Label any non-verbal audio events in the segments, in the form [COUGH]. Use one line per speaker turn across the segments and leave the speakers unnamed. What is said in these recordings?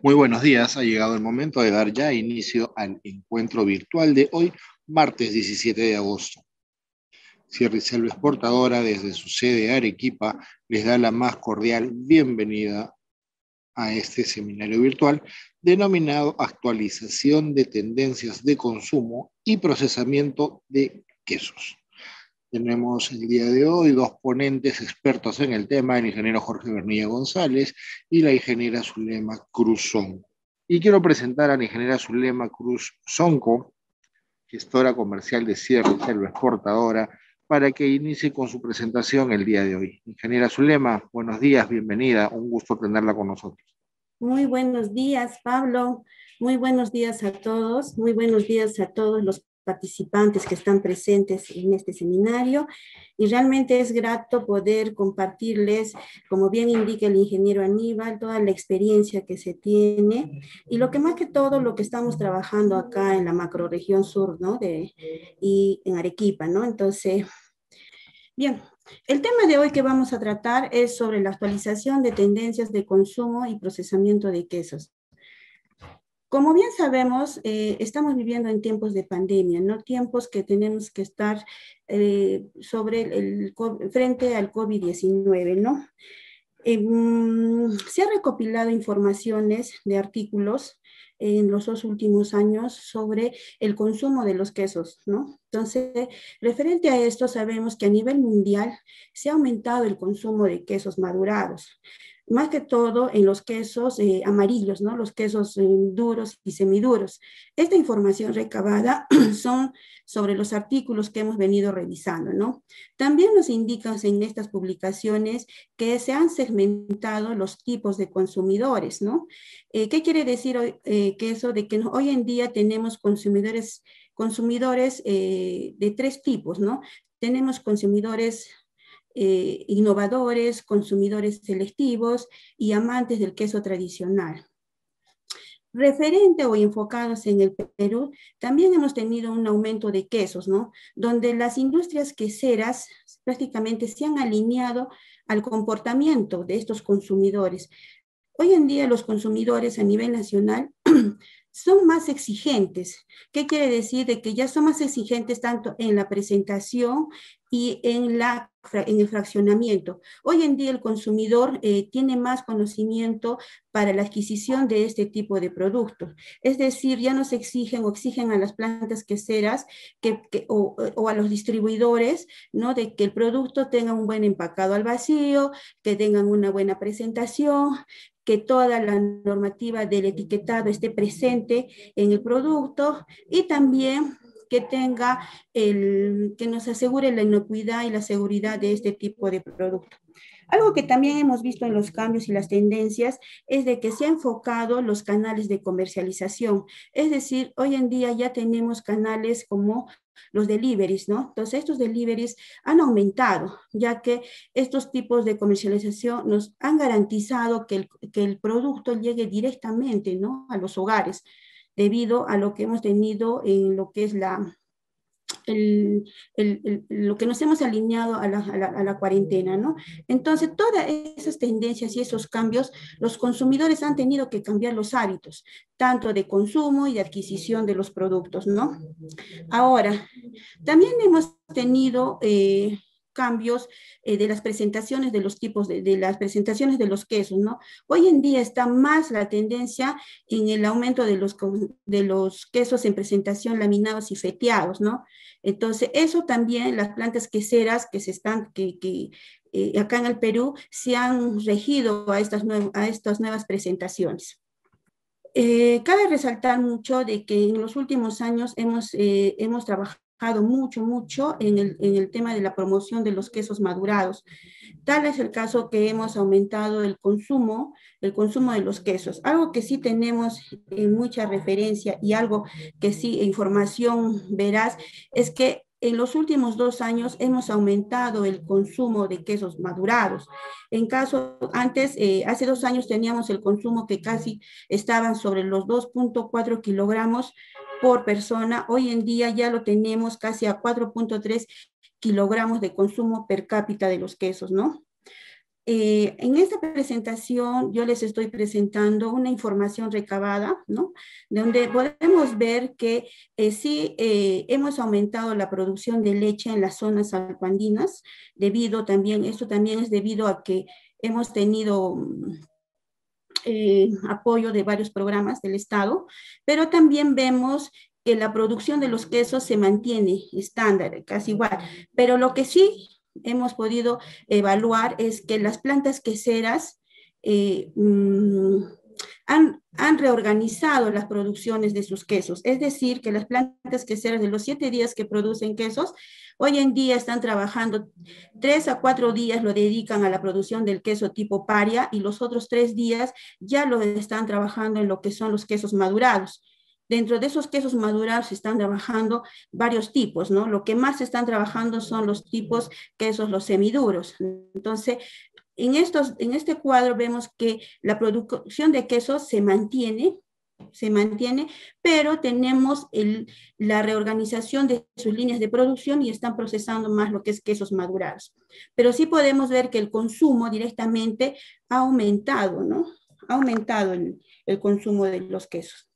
Muy buenos días, ha llegado el momento de dar ya inicio al encuentro virtual de hoy, martes 17 de agosto. Cierre Selva Exportadora, desde su sede Arequipa, les da la más cordial bienvenida a este seminario virtual denominado Actualización de Tendencias de Consumo y Procesamiento de Quesos. Tenemos el día de hoy dos ponentes expertos en el tema, el ingeniero Jorge Bernilla González y la ingeniera Zulema Cruzón. Y quiero presentar a la ingeniera Zulema Cruz Sonco, gestora comercial de cierre Sierra Exportadora, para que inicie con su presentación el día de hoy. Ingeniera Zulema, buenos días, bienvenida, un gusto tenerla con nosotros.
Muy buenos días, Pablo. Muy buenos días a todos. Muy buenos días a todos los participantes que están presentes en este seminario y realmente es grato poder compartirles, como bien indica el ingeniero Aníbal, toda la experiencia que se tiene y lo que más que todo lo que estamos trabajando acá en la macroregión sur, ¿no? De, y en Arequipa, ¿no? Entonces, bien, el tema de hoy que vamos a tratar es sobre la actualización de tendencias de consumo y procesamiento de quesos. Como bien sabemos, eh, estamos viviendo en tiempos de pandemia, no tiempos que tenemos que estar eh, sobre el, frente al COVID-19, ¿no? Em, se ha recopilado informaciones de artículos en los dos últimos años sobre el consumo de los quesos, ¿no? Entonces, referente a esto, sabemos que a nivel mundial se ha aumentado el consumo de quesos madurados más que todo en los quesos eh, amarillos, ¿no? los quesos eh, duros y semiduros. Esta información recabada [CLEARS THROAT] son sobre los artículos que hemos venido revisando. ¿no? También nos indican en estas publicaciones que se han segmentado los tipos de consumidores. ¿no? Eh, ¿Qué quiere decir eso de que hoy en día tenemos consumidores consumidores de tres tipos, ¿no? Tenemos consumidores eh, innovadores, consumidores selectivos y amantes del queso tradicional. Referente o enfocados en el Perú, también hemos tenido un aumento de quesos, ¿no? Donde las industrias queseras prácticamente se han alineado al comportamiento de estos consumidores. Hoy en día los consumidores a nivel nacional [CLEARS THROAT] son más exigentes. ¿Qué quiere decir? De que ya son más exigentes tanto en la presentación y en, la, en el fraccionamiento. Hoy en día el consumidor eh, tiene más conocimiento para la adquisición de este tipo de productos. Es decir, ya nos exigen o exigen a las plantas queseras que, o, a los distribuidores ¿no? de que el producto tenga un buen empacado al vacío, que tengan una buena presentación, que toda la normativa del etiquetado esté presente en el producto y también que tenga el, que nos asegure la inocuidad y la seguridad de este tipo de producto. Algo que también hemos visto en los cambios y las tendencias es de que se han enfocado los canales de comercialización. Es decir, hoy en día ya tenemos canales como los deliveries, ¿no? Entonces, estos deliveries han aumentado, ya que estos tipos de comercialización nos han garantizado que el, que el producto llegue directamente, ¿no? A los hogares debido a lo que hemos tenido en lo que es la, el, el, lo que nos hemos alineado a la, a, la, cuarentena, ¿no? Entonces, todas esas tendencias y esos cambios, los consumidores han tenido que cambiar los hábitos, tanto de consumo y de adquisición de los productos, ¿no? Ahora, también hemos tenido... Eh, cambios eh, de las presentaciones de los tipos de, las presentaciones de los quesos, ¿no? Hoy en día está más la tendencia en el aumento de los, de los quesos en presentación laminados y feteados, ¿no? Entonces, eso también las plantas queseras que se están, que, eh, acá en el Perú se han regido a estas, a estas nuevas presentaciones. Eh, cabe resaltar mucho de que en los últimos años hemos, hemos trabajado mucho, mucho en el, en el, tema de la promoción de los quesos madurados. Tal es el caso que hemos aumentado el consumo, el consumo de los quesos. Algo que sí tenemos en eh, mucha referencia y algo que sí, e información verás, es que en los últimos dos años hemos aumentado el consumo de quesos madurados. En caso, antes, eh, hace dos años teníamos el consumo que casi estaban sobre los 2.4 kilogramos por persona. Hoy en día ya lo tenemos casi a 4.3 kilogramos de consumo per cápita de los quesos, ¿no? Eh, en esta presentación yo les estoy presentando una información recabada, ¿no? Donde podemos ver que eh, sí eh, hemos aumentado la producción de leche en las zonas alpandinas, debido también, esto también es debido a que hemos tenido mm, eh, apoyo de varios programas del Estado, pero también vemos que la producción de los quesos se mantiene estándar, casi igual. Pero lo que sí hemos podido evaluar es que las plantas queseras eh, mm, han, han, reorganizado las producciones de sus quesos. Es decir, que las plantas queseras de los siete días que producen quesos Hoy en día están trabajando tres a cuatro días lo dedican a la producción del queso tipo paria y los otros tres días ya lo están trabajando en lo que son los quesos madurados. Dentro de esos quesos madurados están trabajando varios tipos, ¿no? Lo que más están trabajando son los tipos quesos, los semiduros. Entonces, en, estos, en este cuadro vemos que la producción de quesos se mantiene, se mantiene, pero tenemos la reorganización de sus líneas de producción y están procesando más lo que es quesos madurados. Pero sí podemos ver que el consumo directamente ha aumentado, ¿no? Ha aumentado el, consumo de los quesos.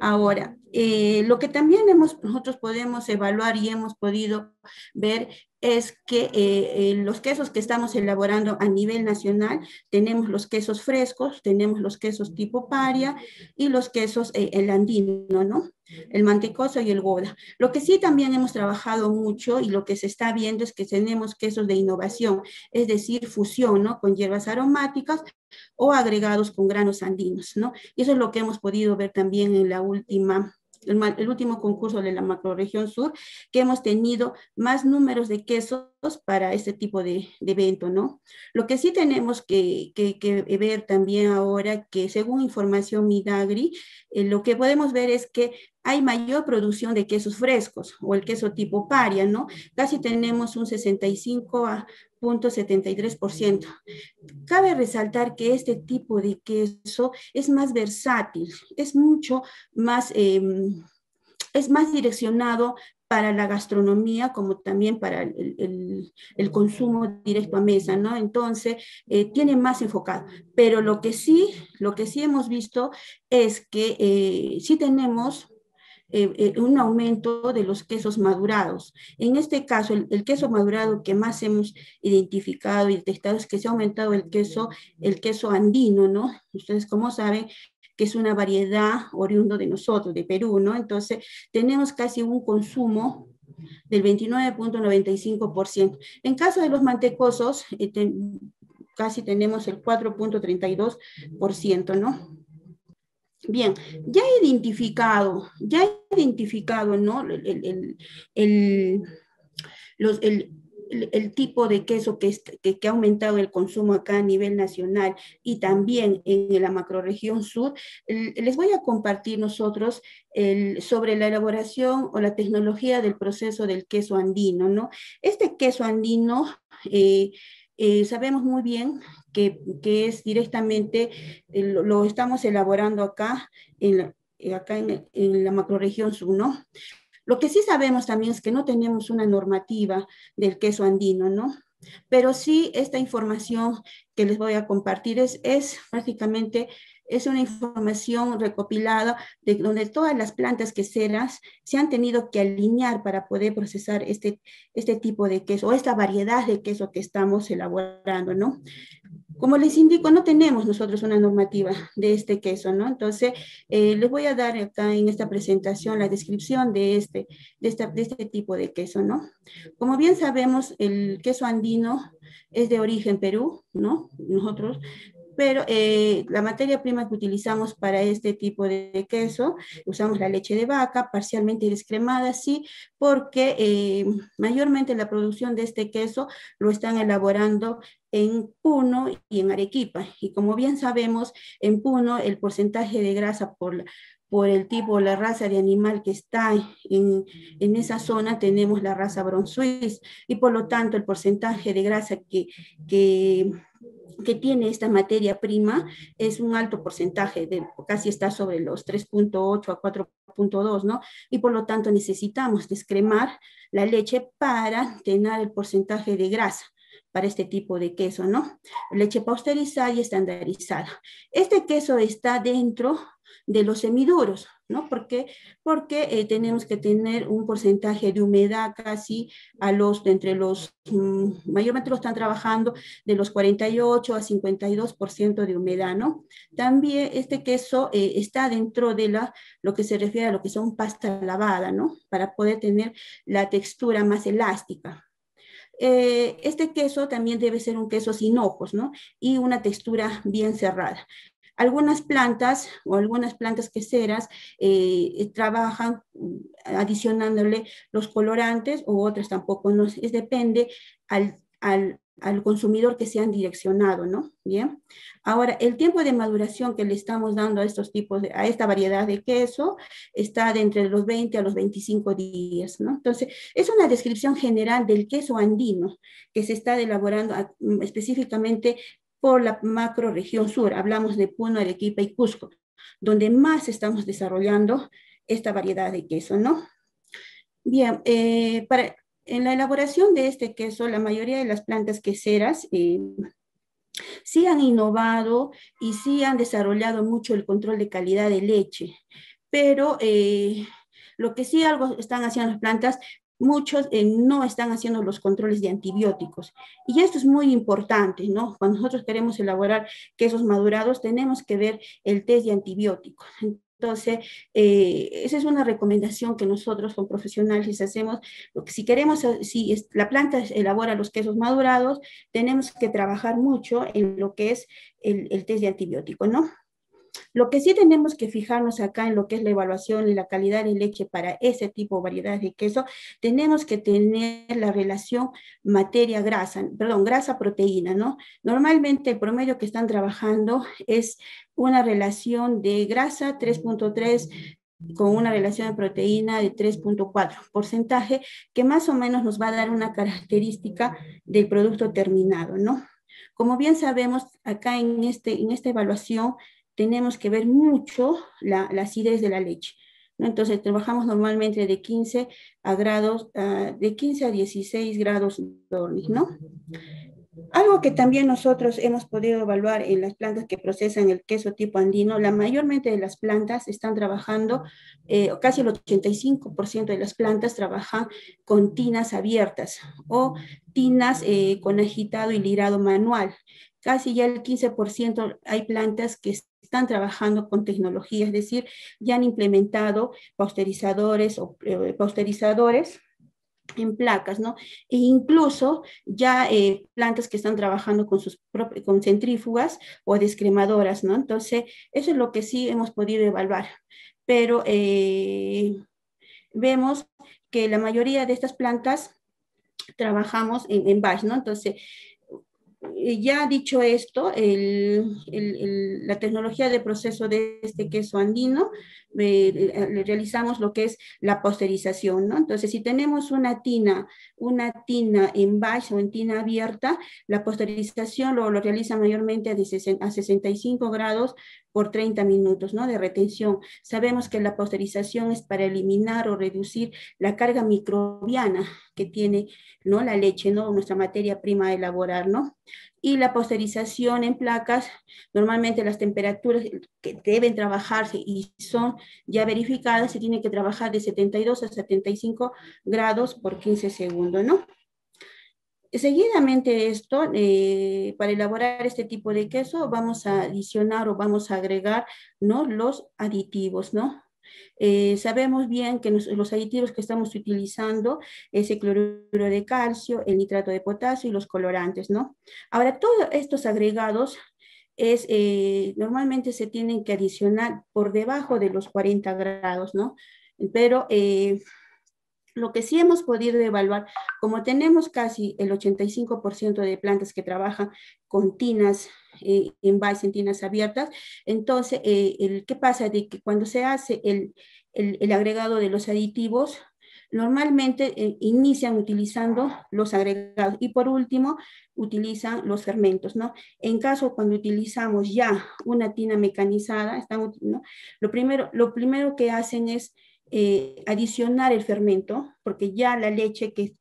Ahora, eh, lo que también hemos, nosotros podemos evaluar y hemos podido ver es que eh, eh, los quesos que estamos elaborando a nivel nacional, tenemos los quesos frescos, tenemos los quesos tipo paria y los quesos eh, el andino, ¿no? El mantecoso y el goda. Lo que sí también hemos trabajado mucho y lo que se está viendo es que tenemos quesos de innovación, es decir, fusión, ¿no? Con hierbas aromáticas o agregados con granos andinos, ¿no? Y eso es lo que hemos podido ver también en la última el, último concurso de la macroregión sur, que hemos tenido más números de quesos para este tipo de, evento, ¿no? Lo que sí tenemos que, ver también ahora, que según información Midagri, eh, lo que podemos ver es que hay mayor producción de quesos frescos o el queso tipo paria, ¿no? Casi tenemos un 65 a, ciento. Cabe resaltar que este tipo de queso es más versátil, es mucho más, em, es más direccionado para la gastronomía como también para el, consumo directo a mesa, ¿no? Entonces, eh, tiene más enfocado. Pero lo que sí, lo que sí hemos visto es que eh, sí tenemos eh, eh, un aumento de los quesos madurados. En este caso, el, queso madurado que más hemos identificado y testado es que se ha aumentado el queso, el queso andino, ¿no? Ustedes como saben, que es una variedad oriundo de nosotros, de Perú, ¿no? Entonces, tenemos casi un consumo del 29.95%. En caso de los mantecosos, eh, casi tenemos el 4.32%, ¿no? Bien, ya identificado, ya identificado, ¿no? El, el tipo de queso que, ha aumentado el consumo acá a nivel nacional y también en la macroregión sur, les voy a compartir nosotros sobre la elaboración o la tecnología del proceso del queso andino, ¿no? Este queso andino... Eh, eh, sabemos muy bien que, es directamente, eh, lo, estamos elaborando acá en la, eh, acá en, la macroregión sur, ¿no? Lo que sí sabemos también es que no tenemos una normativa del queso andino, ¿no? Pero sí esta información que les voy a compartir es, es prácticamente es una información recopilada de donde todas las plantas queseras se han tenido que alinear para poder procesar este, este tipo de queso o esta variedad de queso que estamos elaborando, ¿no? Como les indico, no tenemos nosotros una normativa de este queso, ¿no? Entonces, eh, les voy a dar acá en esta presentación la descripción de este, de este tipo de queso, ¿no? Como bien sabemos, el queso andino es de origen Perú, ¿no? Nosotros pero eh, la materia prima que utilizamos para este tipo de queso, usamos la leche de vaca parcialmente descremada, sí, porque eh, mayormente la producción de este queso lo están elaborando en Puno y en Arequipa. Y como bien sabemos, en Puno el porcentaje de grasa por por el tipo, la raza de animal que está en, esa zona, tenemos la raza Brown y por lo tanto el porcentaje de grasa que, que, que tiene esta materia prima es un alto porcentaje, de, casi está sobre los 3.8 a 4.2, ¿no? Y por lo tanto necesitamos descremar la leche para tener el porcentaje de grasa para este tipo de queso, ¿no? Leche pasteurizada y estandarizada. Este queso está dentro de los semiduros, ¿no? ¿Por Porque eh, tenemos que tener un porcentaje de humedad casi a los, entre los, mm, mayormente lo están trabajando de los 48 a 52% de humedad, ¿no? También este queso eh, está dentro de la, lo que se refiere a lo que son pasta lavada, ¿no? Para poder tener la textura más elástica. Eh, este queso también debe ser un queso sin ojos, ¿no? Y una textura bien cerrada. Algunas plantas o algunas plantas queseras eh, trabajan mm, adicionándole los colorantes o otras tampoco, no, es, depende al, al, al consumidor que se han direccionado, ¿no? Bien. Ahora, el tiempo de maduración que le estamos dando a estos tipos, a esta variedad de queso, está de entre los 20 a los 25 días, ¿no? Entonces, es una descripción general del queso andino que se está elaborando mm, específicamente por la macro región sur. Hablamos de Puno, Arequipa y Cusco, donde más estamos desarrollando esta variedad de queso, ¿no? Bien, eh, para, en la elaboración de este queso, la mayoría de las plantas queseras eh, sí han innovado y sí han desarrollado mucho el control de calidad de leche, pero eh, lo que sí algo están haciendo las plantas, muchos eh, no están haciendo los controles de antibióticos. Y esto es muy importante, ¿no? Cuando nosotros queremos elaborar quesos madurados, tenemos que ver el test de antibióticos. Entonces, eh, esa es una recomendación que nosotros como profesionales hacemos. si queremos, eh, si la planta elabora los quesos madurados, tenemos que trabajar mucho en lo que es el, el test de antibiótico, ¿no? Lo que sí tenemos que fijarnos acá en lo que es la evaluación y la calidad de leche para ese tipo de variedad de queso, tenemos que tener la relación materia-grasa, perdón, grasa-proteína, ¿no? Normalmente el promedio que están trabajando es una relación de grasa 3.3 con una relación de proteína de 3.4 porcentaje, que más o menos nos va a dar una característica del producto terminado, ¿no? Como bien sabemos, acá en, este, en esta evaluación tenemos que ver mucho la, acidez de la leche. ¿no? Entonces, trabajamos normalmente de 15 a grados, ah, de 15 a 16 grados dormir ¿no? Algo que también nosotros hemos podido evaluar en las plantas que procesan el queso tipo andino, la mayormente de las plantas están trabajando, eh, casi el 85% de las plantas trabajan con tinas abiertas o tinas eh, con agitado y lirado manual. Casi ya el 15% hay plantas que están trabajando con tecnología, es decir, ya han implementado posterizadores o eh, posterizadores en placas, ¿no? E incluso ya eh, plantas que están trabajando con sus con centrífugas o descremadoras, ¿no? Entonces, eso es lo que sí hemos podido evaluar. Pero eh, vemos que la mayoría de estas plantas trabajamos en, en ¿no? Entonces, eh, ya dicho esto, la tecnología de proceso de este queso andino, eh, realizamos lo que es la posterización, Entonces, si tenemos una tina, una tina en vaso o en tina abierta, la posterización lo, realiza mayormente a 65 grados por 30 minutos de retención. Sabemos que la posterización es para eliminar o reducir la carga microbiana que tiene ¿no? la leche, ¿no? nuestra materia prima a elaborar. ¿no? Y la posterización en placas, normalmente las temperaturas que deben trabajarse y son ya verificadas, se tiene que trabajar de 72 a 75 grados por 15 segundos. ¿no? Seguidamente esto, eh, para elaborar este tipo de queso, vamos a adicionar o vamos a agregar ¿no? los aditivos, ¿no? Eh, sabemos bien que los aditivos que estamos utilizando es el cloruro de calcio, el nitrato de potasio y los colorantes, ¿no? Ahora, todos estos agregados es, eh, normalmente se tienen que adicionar por debajo de los 40 grados, ¿no? Pero... Eh, lo que sí hemos podido evaluar, como tenemos casi el 85% de plantas que trabajan con tinas eh, en en tinas abiertas, entonces, eh, el, ¿qué pasa? De que cuando se hace el, el, agregado de los aditivos, normalmente eh, inician utilizando los agregados y por último utilizan los fermentos, ¿no? En caso cuando utilizamos ya una tina mecanizada, están, ¿no? lo, primero, lo primero que hacen es eh, adicionar el fermento, porque ya la leche que,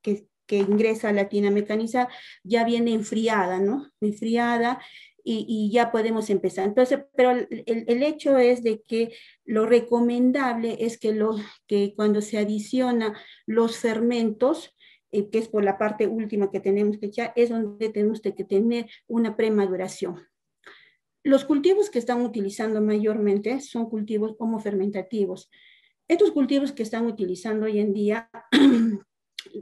ingresa a la tina mecanizada ya viene enfriada, ¿no? Enfriada y, ya podemos empezar. Entonces, pero el, el, hecho es de que lo recomendable es que, lo, que cuando se adiciona los fermentos, eh, que es por la parte última que tenemos que echar, es donde tenemos que tener una premaduración. Los cultivos que están utilizando mayormente son cultivos homofermentativos. fermentativos estos cultivos que están utilizando hoy en día, [CLEARS THROAT]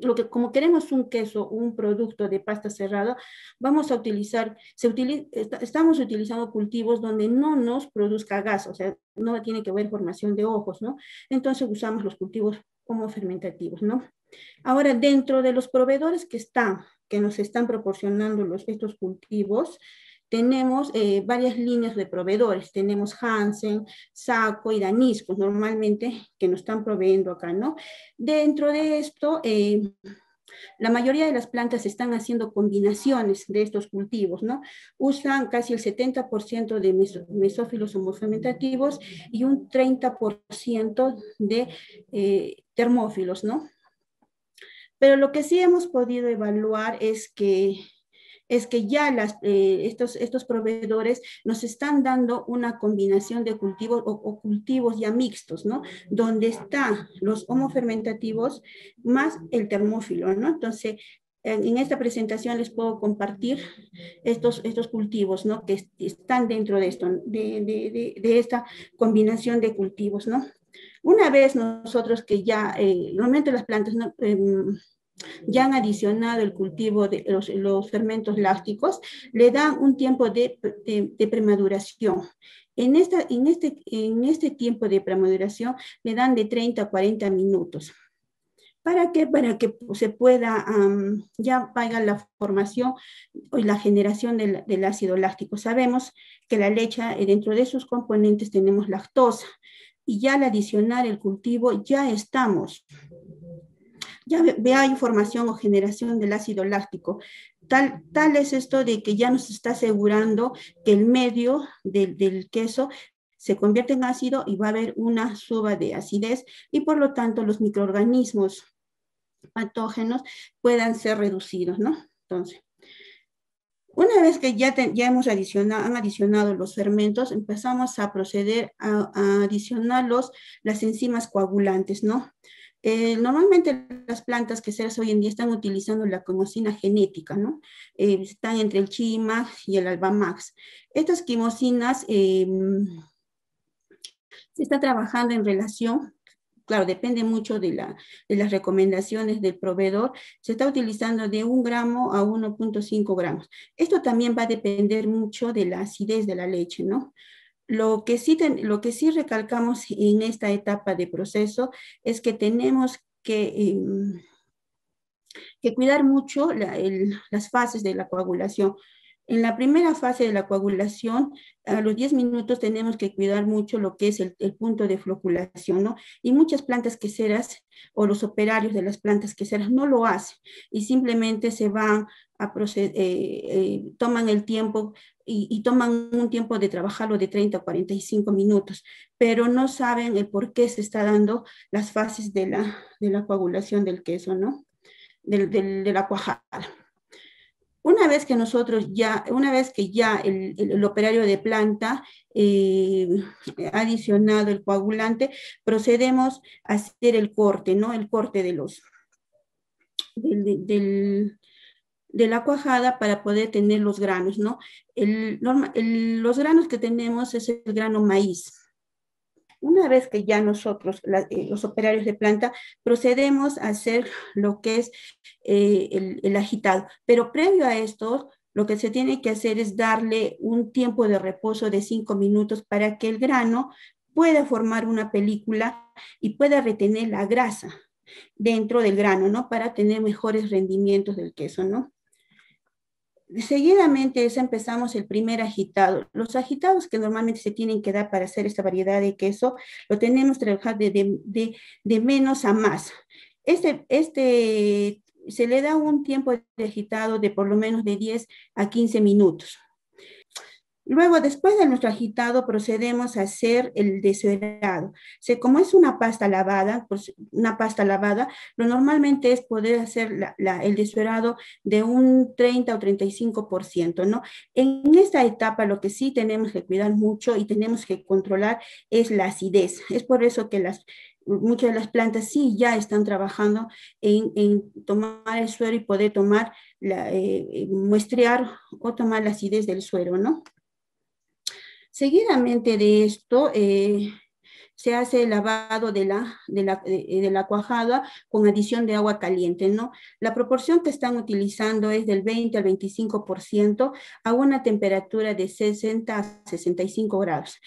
lo que, como queremos un queso, un producto de pasta cerrada, vamos a utilizar, se utiliza, estamos utilizando cultivos donde no nos produzca gas, o sea, no tiene que haber formación de ojos, ¿no? Entonces usamos los cultivos como fermentativos, ¿no? Ahora, dentro de los proveedores que están, que nos están proporcionando los, estos cultivos, tenemos eh, varias líneas de proveedores. Tenemos Hansen, Saco y Danisco, normalmente, que nos están proveyendo acá, ¿no? Dentro de esto, eh, la mayoría de las plantas están haciendo combinaciones de estos cultivos, ¿no? Usan casi el 70% de mesófilos homofermentativos y un 30% de eh, termófilos, ¿no? Pero lo que sí hemos podido evaluar es que es que ya eh, estos, estos proveedores nos están dando una combinación de cultivos o, cultivos ya mixtos, ¿no? Donde están los homofermentativos más el termófilo, ¿no? Entonces, en, esta presentación les puedo compartir estos, estos cultivos, ¿no? Que están dentro de esto, de, esta combinación de cultivos, ¿no? Una vez nosotros que ya, eh, normalmente las plantas, ¿no? Em, ya han adicionado el cultivo de los, fermentos lácticos, le dan un tiempo de, de, premaduración. En, este, en este tiempo de premaduración le dan de 30 a 40 minutos. ¿Para qué? Para que se pueda, ya vaya la formación y la generación del, ácido láctico. Sabemos que la leche, eh, dentro de sus componentes tenemos lactosa y ya al adicionar el cultivo ya estamos ya vea información o generación del ácido láctico. Tal, tal es esto de que ya nos está asegurando que el medio del, queso se convierte en ácido y va a haber una suba de acidez y por lo tanto los microorganismos patógenos puedan ser reducidos, ¿no? Entonces, una vez que ya, ya hemos adicionado, han adicionado los fermentos, empezamos a proceder a, a adicionar las enzimas coagulantes, ¿no? Eh, normalmente las plantas que hacen hoy en día están utilizando la quimosina genética, ¿no? Eh, están entre el Chima y el Albamax. Estas quimosinas eh, se está trabajando en relación, claro, depende mucho de, de las recomendaciones del proveedor, se está utilizando de un gramo a 1.5 gramos. Esto también va a depender mucho de la acidez de la leche, ¿no? Lo que, sí lo que sí recalcamos en esta etapa de proceso es que tenemos que, em, que cuidar mucho las fases de la coagulación. En la primera fase de la coagulación, a los 10 minutos tenemos que cuidar mucho lo que es el, punto de floculación, ¿no? Y muchas plantas queseras o los operarios de las plantas queseras no lo hacen y simplemente se van a proceder, eh, eh, toman el tiempo y, toman un tiempo de trabajarlo de 30 a 45 minutos, pero no saben el por qué se está dando las fases de la, de la coagulación del queso, ¿no? Del, del, de la cuajada. Una vez que nosotros ya, una vez que ya el, el, operario de planta ha eh, adicionado el coagulante, procedemos a hacer el corte, ¿no? El corte de los, del, del de la cuajada para poder tener los granos, ¿no? los granos que tenemos es el grano maíz. Una vez que ya nosotros, eh, los operarios de planta, procedemos a hacer lo que es eh, el, el, agitado. Pero previo a esto, lo que se tiene que hacer es darle un tiempo de reposo de cinco minutos para que el grano pueda formar una película y pueda retener la grasa dentro del grano, ¿no? Para tener mejores rendimientos del queso, ¿no? Seguidamente empezamos el primer agitado. Los agitados que normalmente se tienen que dar para hacer esta variedad de queso, lo tenemos que trabajar de, menos a más. Este, este se le da un tiempo de agitado de por lo menos de 10 a 15 minutos. Luego, después de nuestro agitado, procedemos a hacer el O como es una pasta lavada, pues, una pasta lavada, lo normalmente es poder hacer el deshelado de un 30 o 35%, ¿no? En esta etapa lo que sí tenemos que cuidar mucho y tenemos que controlar es la acidez. Es por eso que las, muchas de las plantas sí ya están trabajando en, tomar el suero y poder tomar, la, eh, eh, muestrear o tomar la acidez del suero, ¿no? Seguidamente de esto, eh, se hace el lavado de la, de la, cuajada con adición de agua caliente, ¿no? La proporción que están utilizando es del 20 al 25% a una temperatura de 60 a 65 grados.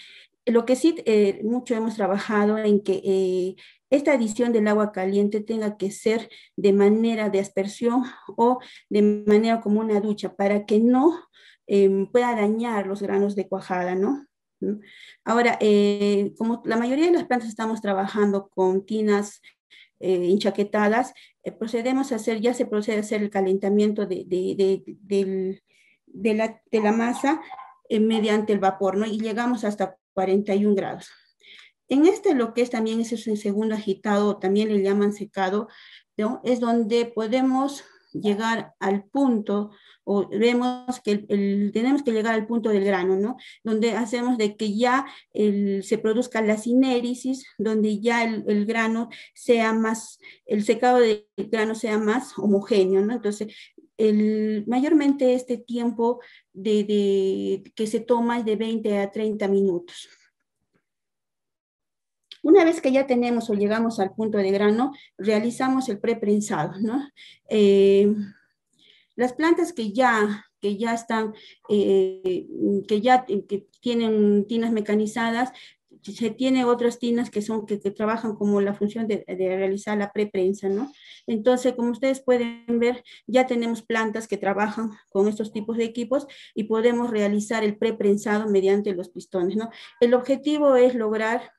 Lo que sí, eh, mucho hemos trabajado en que eh, esta adición del agua caliente tenga que ser de manera de aspersión o de manera como una ducha para que no Em, pueda dañar los granos de cuajada, ¿no? Ahora, eh, como la mayoría de las plantas estamos trabajando con tinas eh, enchaquetadas, eh, procedemos a hacer, ya se procede a hacer el calentamiento de, la, masa mediante el vapor, ¿no? Y llegamos hasta 41 grados. En este lo que es también es el segundo agitado, también le llaman secado, ¿no? es donde podemos llegar al punto o vemos que tenemos que llegar al punto del grano, ¿no? Donde hacemos de que ya se produzca la sinérisis donde ya el, grano sea más, el secado del grano sea más homogéneo, ¿no? Entonces, el, mayormente este tiempo de, que se toma es de 20 a 30 minutos. Una vez que ya tenemos o llegamos al punto de grano, realizamos el preprensado, ¿no? Eh, las plantas que ya, que ya están, eh, que ya que tienen tinas mecanizadas, se tiene otras tinas que son que, trabajan como la función de, de realizar la preprensa, ¿no? Entonces, como ustedes pueden ver, ya tenemos plantas que trabajan con estos tipos de equipos y podemos realizar el preprensado mediante los pistones, ¿no? El objetivo es lograr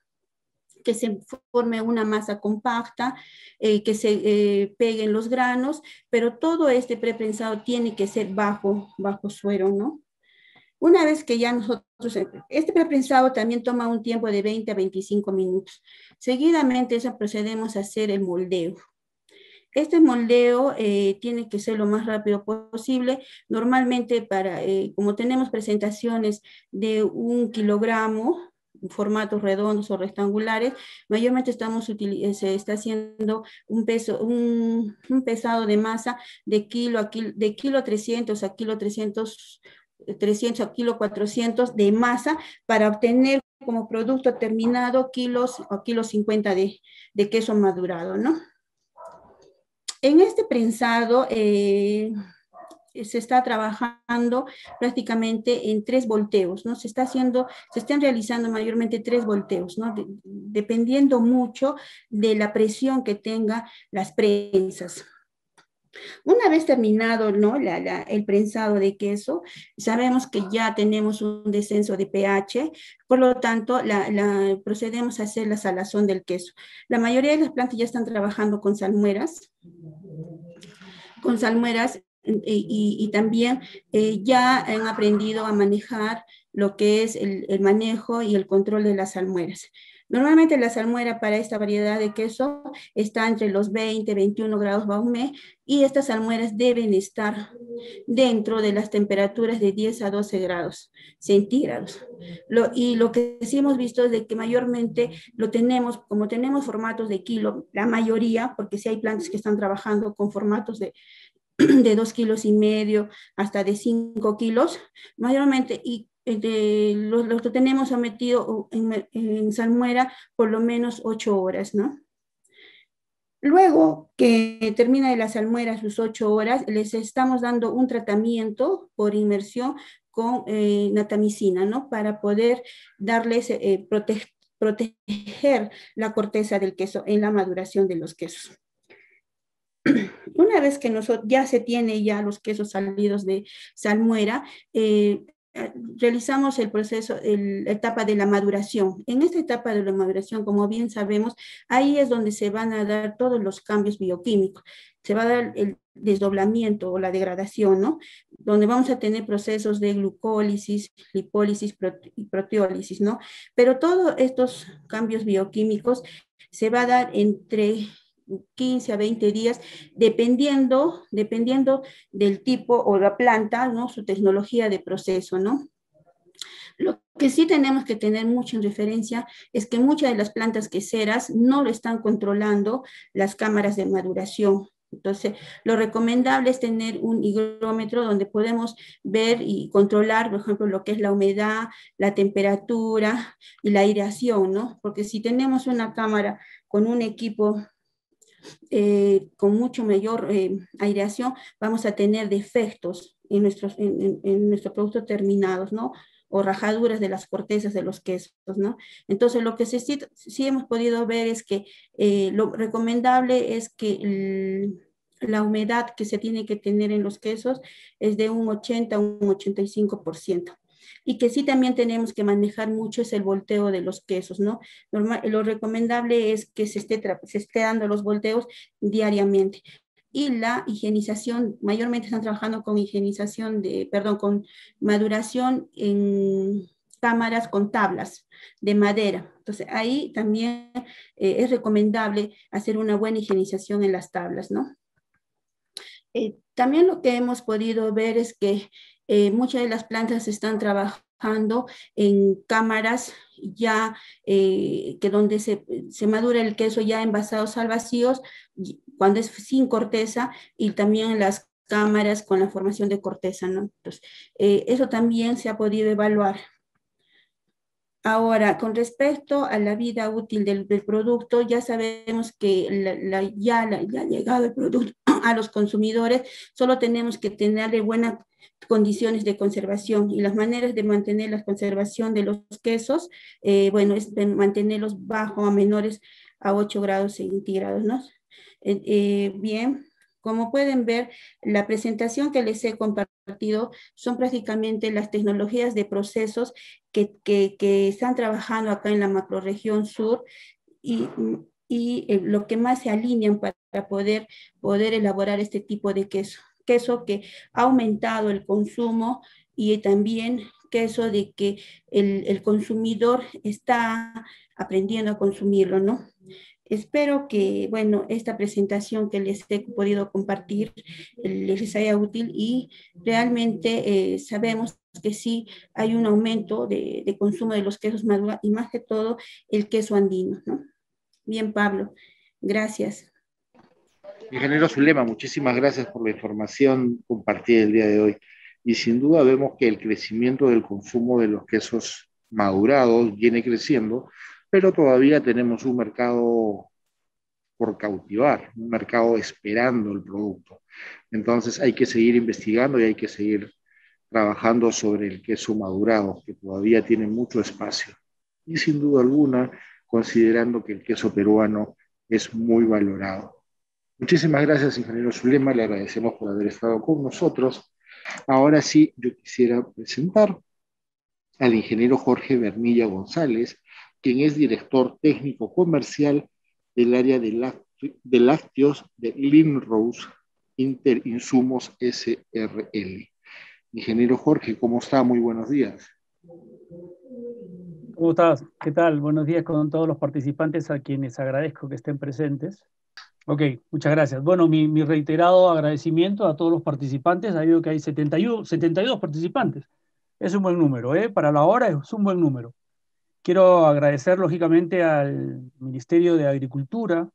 que se forme una masa compacta, eh, que se eh, peguen los granos, pero todo este prepensado tiene que ser bajo, bajo suero, ¿no? Una vez que ya nosotros, eh, este prepensado también toma un tiempo de 20 a 25 minutos. Seguidamente eso procedemos a hacer el moldeo. Este moldeo tiene que ser lo más rápido posible. Normalmente, para, como tenemos presentaciones de un kilogramo, formatos redondos o rectangulares, mayormente estamos eh, se está haciendo un peso, un, pesado de masa de kilo a kilo, de kilo 300 a kilo 300 300 a kilo 400 de masa para obtener como producto terminado kilos o kilos 50 de, de queso madurado, ¿no? En este prensado, eh, eh, se está trabajando prácticamente en tres volteos, ¿no? Se está haciendo, se están realizando mayormente tres volteos, ¿no? dependiendo mucho de la presión que tengan las prensas. Una vez terminado ¿no? el prensado de queso, sabemos que ya tenemos un descenso de pH, por lo tanto, procedemos a hacer la salazón del queso. La mayoría de las plantas ya están trabajando con salmueras, con salmueras eh, y, también eh, ya han aprendido a manejar lo que es el, manejo y el control de las almueras. Normalmente la salmuera para esta variedad de queso está entre los 20, 21 grados Baumé y estas almueras deben estar dentro de las temperaturas de 10 a 12 grados centígrados. y lo que sí hemos visto es de que mayormente lo tenemos, como tenemos formatos de kilo, la mayoría, porque sí hay plantas que están trabajando con formatos de, [CLEARS THROAT] de 2 kilos y medio hasta de 5 kilos, mayormente, y de, este, los, que tenemos sometido en, en, salmuera por lo menos 8 horas, ¿no? Luego que termina de la salmuera sus 8 horas, les estamos dando un tratamiento por inmersión con eh, natamicina, ¿no? Para poder darles, eh, proteger la corteza del queso en la maduración de los quesos. [CLEARS THROAT] una vez que nosotros ya se tiene ya los quesos salidos de salmuera, eh, eh, realizamos el proceso, la etapa de la maduración. En esta etapa de la maduración, como bien sabemos, ahí es donde se van a dar todos los cambios bioquímicos. Se va a dar el desdoblamiento o la degradación, ¿no? Donde vamos a tener procesos de glucólisis, lipólisis y proteólisis, ¿no? Pero todos estos cambios bioquímicos se va a dar entre 15 a 20 días, dependiendo, dependiendo del tipo o la planta, ¿no? su tecnología de proceso, ¿no? Lo que sí tenemos que tener mucho en referencia es que muchas de las plantas queseras no lo están controlando las cámaras de maduración. Entonces, lo recomendable es tener un higrómetro donde podemos ver y controlar, por ejemplo, lo que es la humedad, la temperatura y la aireación, ¿no? Porque si tenemos una cámara con un equipo eh, con mucho mayor eh, aireación, vamos a tener defectos en, nuestros, en, productos terminados, ¿no? o rajaduras de las cortezas de los quesos, ¿no? Entonces, lo que sí, hemos podido ver es que eh, lo recomendable es que la humedad que se tiene que tener en los quesos es de un 80 a un 85%. Y que sí también tenemos que manejar mucho es el volteo de los quesos, ¿no? Normal, lo recomendable es que se esté, se esté dando los volteos diariamente y la higienización, mayormente están trabajando con higienización de, perdón, con maduración en cámaras con tablas de madera. Entonces ahí también eh, es recomendable hacer una buena higienización en las tablas, ¿no? Eh, también lo que hemos podido ver es que eh, muchas de las plantas están trabajando en cámaras ya eh, que donde se, madura el queso ya envasados al vacío, cuando es sin corteza y también las cámaras con la formación de corteza, eh, eso también se ha podido evaluar. Ahora, con respecto a la vida útil del, producto, ya sabemos que ya, la, ya ha llegado el producto [CLEARS THROAT] a los consumidores, solo tenemos que tenerle buena condiciones de conservación y las maneras de mantener la conservación de los quesos, eh, bueno, es mantenerlos bajo a menores a 8 grados centígrados, ¿no? Eh, bien, como pueden ver, la presentación que les he compartido son prácticamente las tecnologías de procesos que, que, que están trabajando acá en la macroregión sur y y eh, lo que más se alinean para poder, poder elaborar este tipo de queso queso que ha aumentado el consumo y también queso de que el, consumidor está aprendiendo a consumirlo, ¿no? Espero que, bueno, esta presentación que les he podido compartir les sea útil y realmente eh, sabemos que sí hay un aumento de, de consumo de los quesos maduros y más que todo el queso andino, ¿no? Bien, Pablo, gracias.
Ingeniero Zulema, muchísimas gracias por la información compartida el día de hoy. Y sin duda vemos que el crecimiento del consumo de los quesos madurados viene creciendo, pero todavía tenemos un mercado por cautivar, un mercado esperando el producto. Entonces hay que seguir investigando y hay que seguir trabajando sobre el queso madurado, que todavía tiene mucho espacio. Y sin duda alguna, considerando que el queso peruano es muy valorado. Muchísimas gracias, ingeniero Zulema. Le agradecemos por haber estado con nosotros. Ahora sí, yo quisiera presentar al ingeniero Jorge Bernilla González, quien es director técnico comercial del área de, lácteos de Linrose Interinsumos SRL. Ingeniero Jorge, ¿cómo está? Muy buenos días.
¿Cómo estás? ¿Qué tal? Buenos días con todos los participantes a quienes agradezco que estén presentes. Ok, muchas gracias. Bueno, mi, reiterado agradecimiento a todos los participantes. Ha habido que hay 71, 72 participantes. Es un buen número, ¿eh? para la hora es un buen número. Quiero agradecer lógicamente al Ministerio de Agricultura,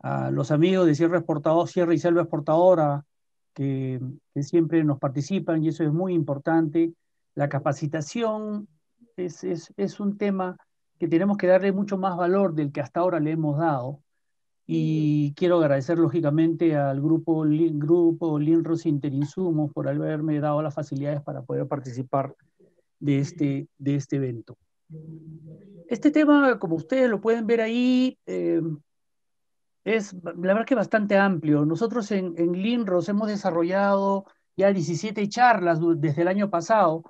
a los amigos de Sierra Sierra y Selva Exportadora, que, siempre nos participan y eso es muy importante. La capacitación es un tema que tenemos que darle mucho más valor del que hasta ahora le hemos dado Mm. Y quiero agradecer lógicamente al grupo, grupo Linros Interinsumos por haberme dado las facilidades para poder participar de este, de este evento. Este tema, como ustedes lo pueden ver ahí, eh, es la verdad que bastante amplio. Nosotros en, en Linros hemos desarrollado ya 17 charlas desde el año pasado,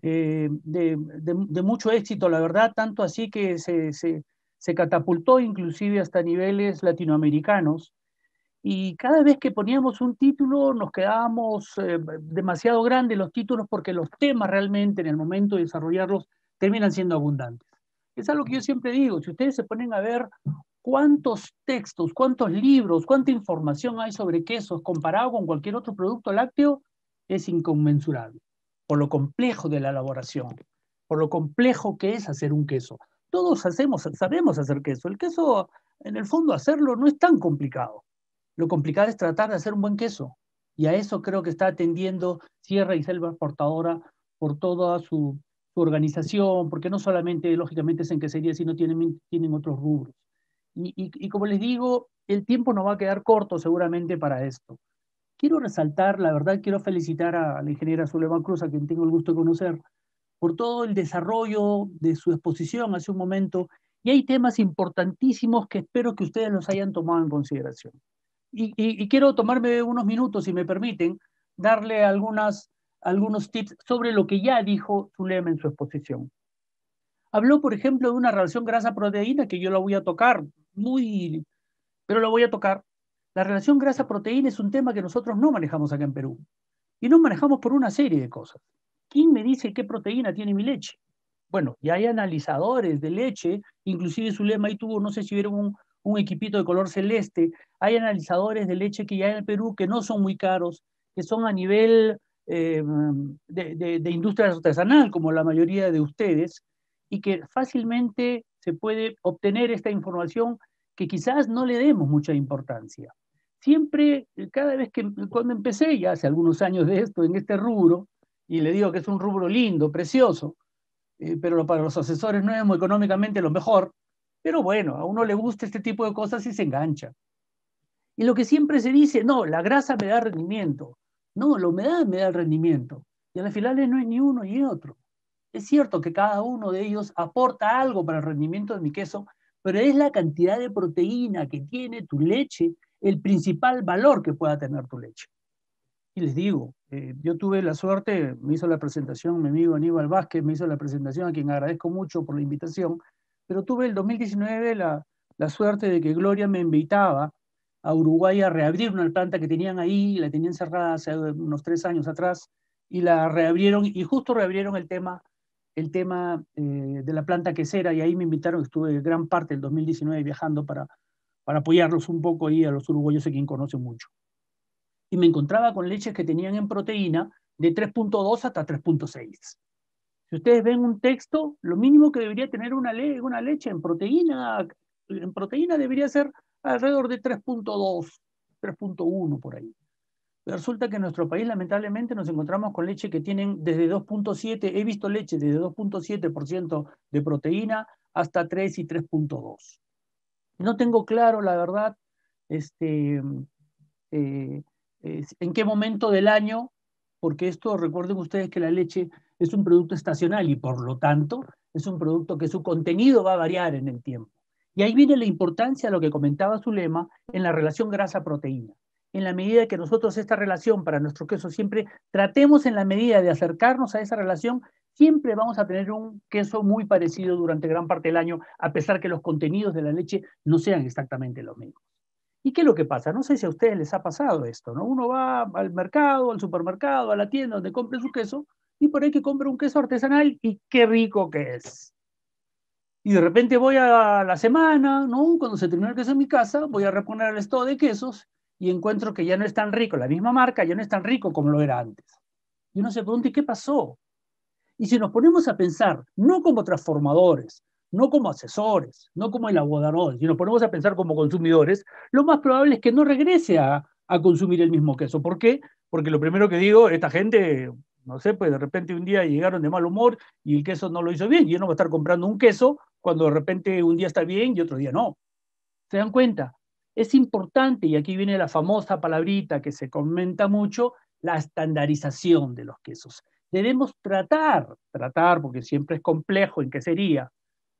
eh, de, de, mucho éxito, la verdad, tanto así que se, se catapultó inclusive hasta niveles latinoamericanos y cada vez que poníamos un título nos quedábamos eh, demasiado grandes los títulos porque los temas realmente en el momento de desarrollarlos terminan siendo abundantes. Es algo que yo siempre digo, si ustedes se ponen a ver cuántos textos, cuántos libros, cuánta información hay sobre quesos comparado con cualquier otro producto lácteo, es inconmensurable, por lo complejo de la elaboración, por lo complejo que es hacer un queso, todos hacemos, sabemos hacer queso. El queso, en el fondo, hacerlo no es tan complicado. Lo complicado es tratar de hacer un buen queso. Y a eso creo que está atendiendo Sierra y Selva Portadora por toda su, organización, porque no solamente, lógicamente, es en quesería, sino tienen, tienen otros rubros. Y, como les digo, el tiempo no va a quedar corto seguramente para esto. Quiero resaltar, la verdad, quiero felicitar a la ingeniera Zulema Cruz, a quien tengo el gusto de conocer, por todo el desarrollo de su exposición hace un momento, y hay temas importantísimos que espero que ustedes los hayan tomado en consideración. Y, quiero tomarme unos minutos, si me permiten, darle algunas, algunos tips sobre lo que ya dijo Zulema en su exposición. Habló, por ejemplo, de una relación grasa-proteína, que yo la voy a tocar, muy, pero la voy a tocar. La relación grasa-proteína es un tema que nosotros no manejamos acá en Perú. Y no manejamos por una serie de cosas. ¿quién me dice qué proteína tiene mi leche? Bueno, ya hay analizadores de leche, inclusive su lema ahí tuvo, no sé si vieron un, equipito de color celeste, hay analizadores de leche que ya en el Perú que no son muy caros, que son a nivel eh, de, de, industria artesanal, como la mayoría de ustedes, y que fácilmente se puede obtener esta información que quizás no le demos mucha importancia. Siempre, eh, cada vez que, cuando empecé ya hace algunos años de esto, en este rubro, y le digo que es un rubro lindo, precioso, eh, pero para los asesores no es económicamente lo mejor, pero bueno, a uno le gusta este tipo de cosas y se engancha. Y lo que siempre se dice, no, la grasa me da rendimiento, no, la humedad me da el rendimiento, y a al finales no hay ni uno ni otro. Es cierto que cada uno de ellos aporta algo para el rendimiento de mi queso, pero es la cantidad de proteína que tiene tu leche el principal valor que pueda tener tu leche les digo, eh, yo tuve la suerte, me hizo la presentación mi amigo Aníbal Vázquez, me hizo la presentación a quien agradezco mucho por la invitación, pero tuve el 2019 la, suerte de que Gloria me invitaba a Uruguay a reabrir una planta que tenían ahí, la tenían cerrada hace unos tres años atrás, y la reabrieron, y justo reabrieron el tema, el tema eh, de la planta que quesera, y ahí me invitaron, estuve gran parte del 2019 viajando para, para apoyarlos un poco ahí a los uruguayos, a quien conoce mucho y me encontraba con leches que tenían en proteína de 3.2 hasta 3.6. Si ustedes ven un texto, lo mínimo que debería tener una, una leche en proteína, en proteína debería ser alrededor de 3.2, 3.1 por ahí. Resulta que en nuestro país lamentablemente nos encontramos con leche que tienen desde 2.7, he visto leche desde 2.7% de proteína hasta 3 y 3.2. No tengo claro, la verdad, este, eh, eh, en qué momento del año, porque esto recuerden ustedes que la leche es un producto estacional y por lo tanto es un producto que su contenido va a variar en el tiempo. Y ahí viene la importancia de lo que comentaba Zulema en la relación grasa-proteína. En la medida que nosotros esta relación para nuestro queso siempre tratemos en la medida de acercarnos a esa relación, siempre vamos a tener un queso muy parecido durante gran parte del año, a pesar que los contenidos de la leche no sean exactamente los mismos. ¿Y qué es lo que pasa? No sé si a ustedes les ha pasado esto, ¿no? Uno va al mercado, al supermercado, a la tienda donde compre su queso y por ahí que compre un queso artesanal y qué rico que es. Y de repente voy a la semana, ¿no? Cuando se termina el queso en mi casa, voy a reponer el estado de quesos y encuentro que ya no es tan rico, la misma marca ya no es tan rico como lo era antes. Y uno se pregunta, ¿y qué pasó? Y si nos ponemos a pensar, no como transformadores, no como asesores, no como el elaboradores, si nos ponemos a pensar como consumidores, lo más probable es que no regrese a, a consumir el mismo queso. ¿Por qué? Porque lo primero que digo, esta gente, no sé, pues de repente un día llegaron de mal humor y el queso no lo hizo bien, y no va a estar comprando un queso cuando de repente un día está bien y otro día no. ¿Se dan cuenta? Es importante, y aquí viene la famosa palabrita que se comenta mucho, la estandarización de los quesos. Debemos tratar, tratar, porque siempre es complejo en qué sería,